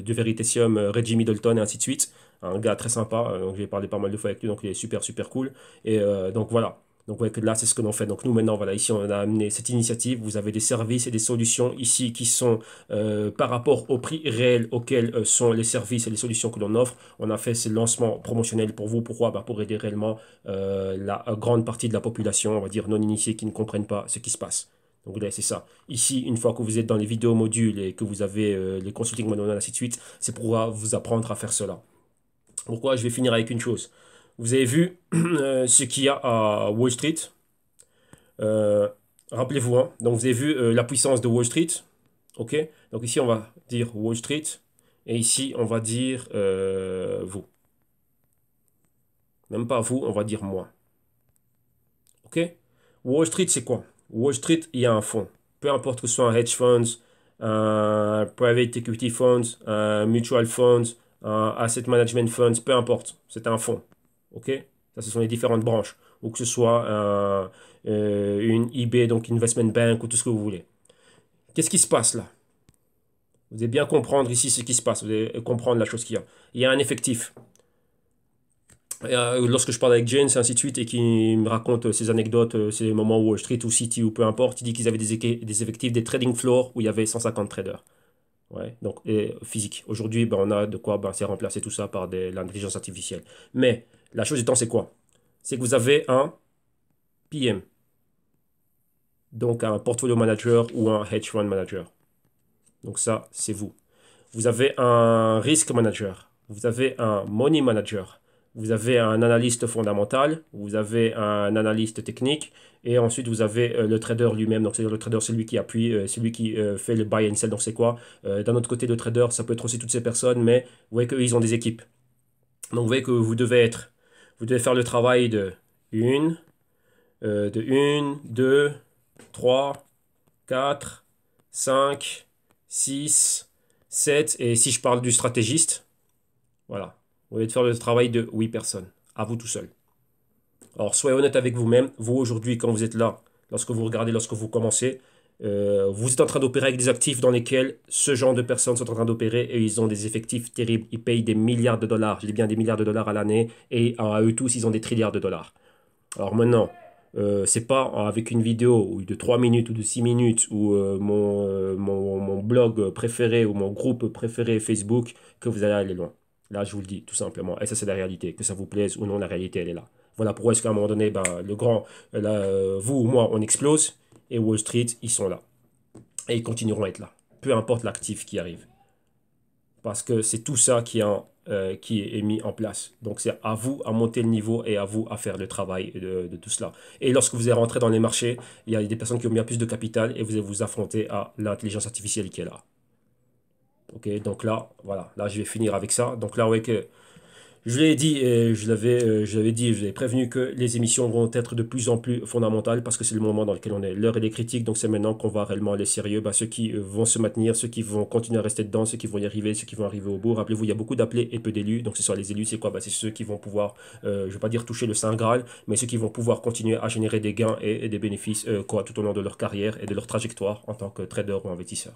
de Veritasium, Reggie Middleton et ainsi de suite. Un gars très sympa. Donc, j'ai parlé pas mal de fois avec lui. Donc, il est super, super cool. Et donc, voilà. Donc vous que là, c'est ce que l'on fait. Donc nous, maintenant, voilà, ici, on a amené cette initiative. Vous avez des services et des solutions ici qui sont euh, par rapport au prix réel auxquels euh, sont les services et les solutions que l'on offre. On a fait ce lancement promotionnel pour vous. Pourquoi bah, Pour aider réellement euh, la grande partie de la population, on va dire non initiée, qui ne comprennent pas ce qui se passe. Donc là, c'est ça. Ici, une fois que vous êtes dans les vidéos modules et que vous avez les consulting modules, ainsi de suite, c'est pour vous apprendre à faire cela. Pourquoi Je vais finir avec une chose. Vous avez vu euh, ce qu'il y a à Wall Street. Euh, rappelez-vous, hein. donc vous avez vu euh, la puissance de Wall Street. OK Donc ici, on va dire Wall Street. Et ici, on va dire vous. Même pas vous, on va dire moi. OK Wall Street, c'est quoi Wall Street, il y a un fonds. Peu importe que ce soit un hedge fund, un private equity fund, un mutual fund, un asset management fund, peu importe. C'est un fonds ok ça, ce sont les différentes branches. Ou que ce soit euh, euh une IB, donc Investment Bank, ou tout ce que vous voulez. Qu'est-ce qui se passe là Vous devez bien comprendre ici ce qui se passe. Vous devez comprendre la chose qu'il y a. Il y a un effectif. Euh, lorsque je parle avec James, ainsi de suite, et qu'il me raconte euh, ses anecdotes, ces moments où Wall Street ou City ou peu importe, il dit qu'ils avaient des, des effectifs, des trading floors où il y avait 150 traders. Ouais, donc, et physique. Aujourd'hui, ben, on a de quoi ben, c'est remplacer tout ça par de l'intelligence artificielle. Mais la chose du temps, c'est quoi C'est que vous avez un PM, donc un portfolio manager ou un hedge fund manager. Donc ça, c'est vous. Vous avez un risk manager, vous avez un money manager, vous avez un analyste fondamental, vous avez un analyste technique, et ensuite vous avez euh, le trader lui-même. Donc c'est-à-dire le trader, c'est lui qui appuie, euh, c'est lui qui euh, fait le buy and sell. Donc c'est quoi D'un autre côté, le trader, ça peut être aussi toutes ces personnes, mais vous voyez qu'ils ont des équipes. Donc vous voyez que vous devez être vous devez faire le travail de 1, euh, de 1, 2, 3, 4, 5, 6, 7. Et si je parle du stratégiste, voilà. Vous devez faire le travail de 8 personnes, à vous tout seul. Alors soyez honnête avec vous-même. vous aujourd'hui, quand vous êtes là, lorsque vous regardez, lorsque vous commencez, euh, vous êtes en train d'opérer avec des actifs dans lesquels ce genre de personnes sont en train d'opérer et ils ont des effectifs terribles. Ils payent des milliards de dollars, je dis bien des milliards de dollars à l'année, et à eux tous, ils ont des trilliards de dollars. Alors maintenant, euh, c'est pas avec une vidéo de 3 minutes ou de 6 minutes ou euh, euh, mon, mon, blog préféré ou mon groupe préféré Facebook que vous allez aller loin. Là, je vous le dis tout simplement. Et ça, c'est la réalité. Que ça vous plaise ou non, la réalité, elle est là. Voilà pourquoi est-ce qu'à un moment donné, ben, le grand, vous ou moi, on explose et Wall Street, ils sont là. Et ils continueront à être là, peu importe l'actif qui arrive. Parce que c'est tout ça qui, euh, est mis en place. Donc c'est à vous à monter le niveau et à vous à faire le travail de, tout cela. Et lorsque vous êtes rentré dans les marchés, il y a des personnes qui ont bien plus de capital et vous allez vous affronter à l'intelligence artificielle qui est là. Ok, donc là, voilà, là je vais finir avec ça. Donc là, voyez que je l'ai dit et euh, euh, je l'avais, dit, je l'ai prévenu que les émissions vont être de plus en plus fondamentales parce que c'est le moment dans lequel on est. L'heure est des critiques, donc c'est maintenant qu'on va réellement aller sérieux. Bah, ceux qui euh, vont se maintenir, ceux qui vont continuer à rester dedans, ceux qui vont y arriver, ceux qui vont arriver au bout. Rappelez-vous, il y a beaucoup d'appelés et peu d'élus. Donc ce sont les élus, c'est quoi bah, C'est ceux qui vont pouvoir, je ne vais pas dire toucher le Saint Graal, mais ceux qui vont pouvoir continuer à générer des gains et, des bénéfices quoi, tout au long de leur carrière et de leur trajectoire en tant que trader ou investisseur.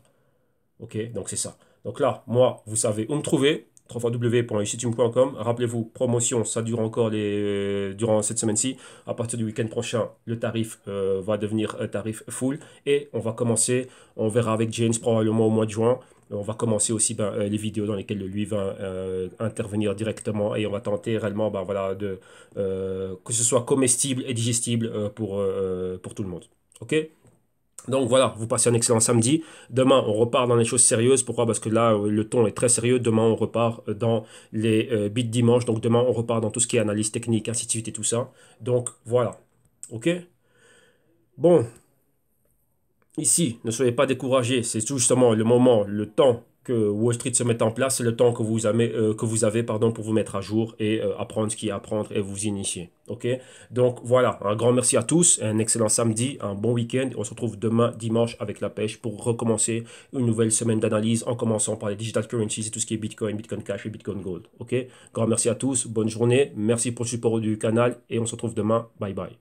Ok, donc c'est ça. Donc là, moi, vous savez où me trouver www.ucitune.com. Rappelez-vous, promotion, ça dure encore les, euh, durant cette semaine-ci. À partir du week-end prochain, le tarif euh, va devenir un tarif full. Et on va commencer, on verra avec James probablement au mois de juin. On va commencer aussi ben, euh, les vidéos dans lesquelles lui va intervenir directement et on va tenter réellement ben, voilà, de, que ce soit comestible et digestible pour, pour tout le monde. OK donc voilà, vous passez un excellent samedi. Demain, on repart dans les choses sérieuses. Pourquoi Parce que là, euh, le ton est très sérieux. Demain, on repart euh, dans les euh, bits dimanche. Donc demain, on repart dans tout ce qui est analyse technique, ainsi de suite et tout ça. Donc voilà. OK Bon. Ici, ne soyez pas découragés. C'est justement le moment, le temps que Wall Street se mette en place, c'est le temps que vous avez, euh, que vous avez pardon, pour vous mettre à jour et euh, apprendre ce qu'il y a à apprendre et vous initier. ok Donc voilà, un grand merci à tous, un excellent samedi, un bon week-end. On se retrouve demain dimanche avec la pêche pour recommencer une nouvelle semaine d'analyse en commençant par les digital currencies et tout ce qui est Bitcoin, Bitcoin Cash et Bitcoin Gold. ok Grand merci à tous, bonne journée, merci pour le support du canal et on se retrouve demain. Bye bye.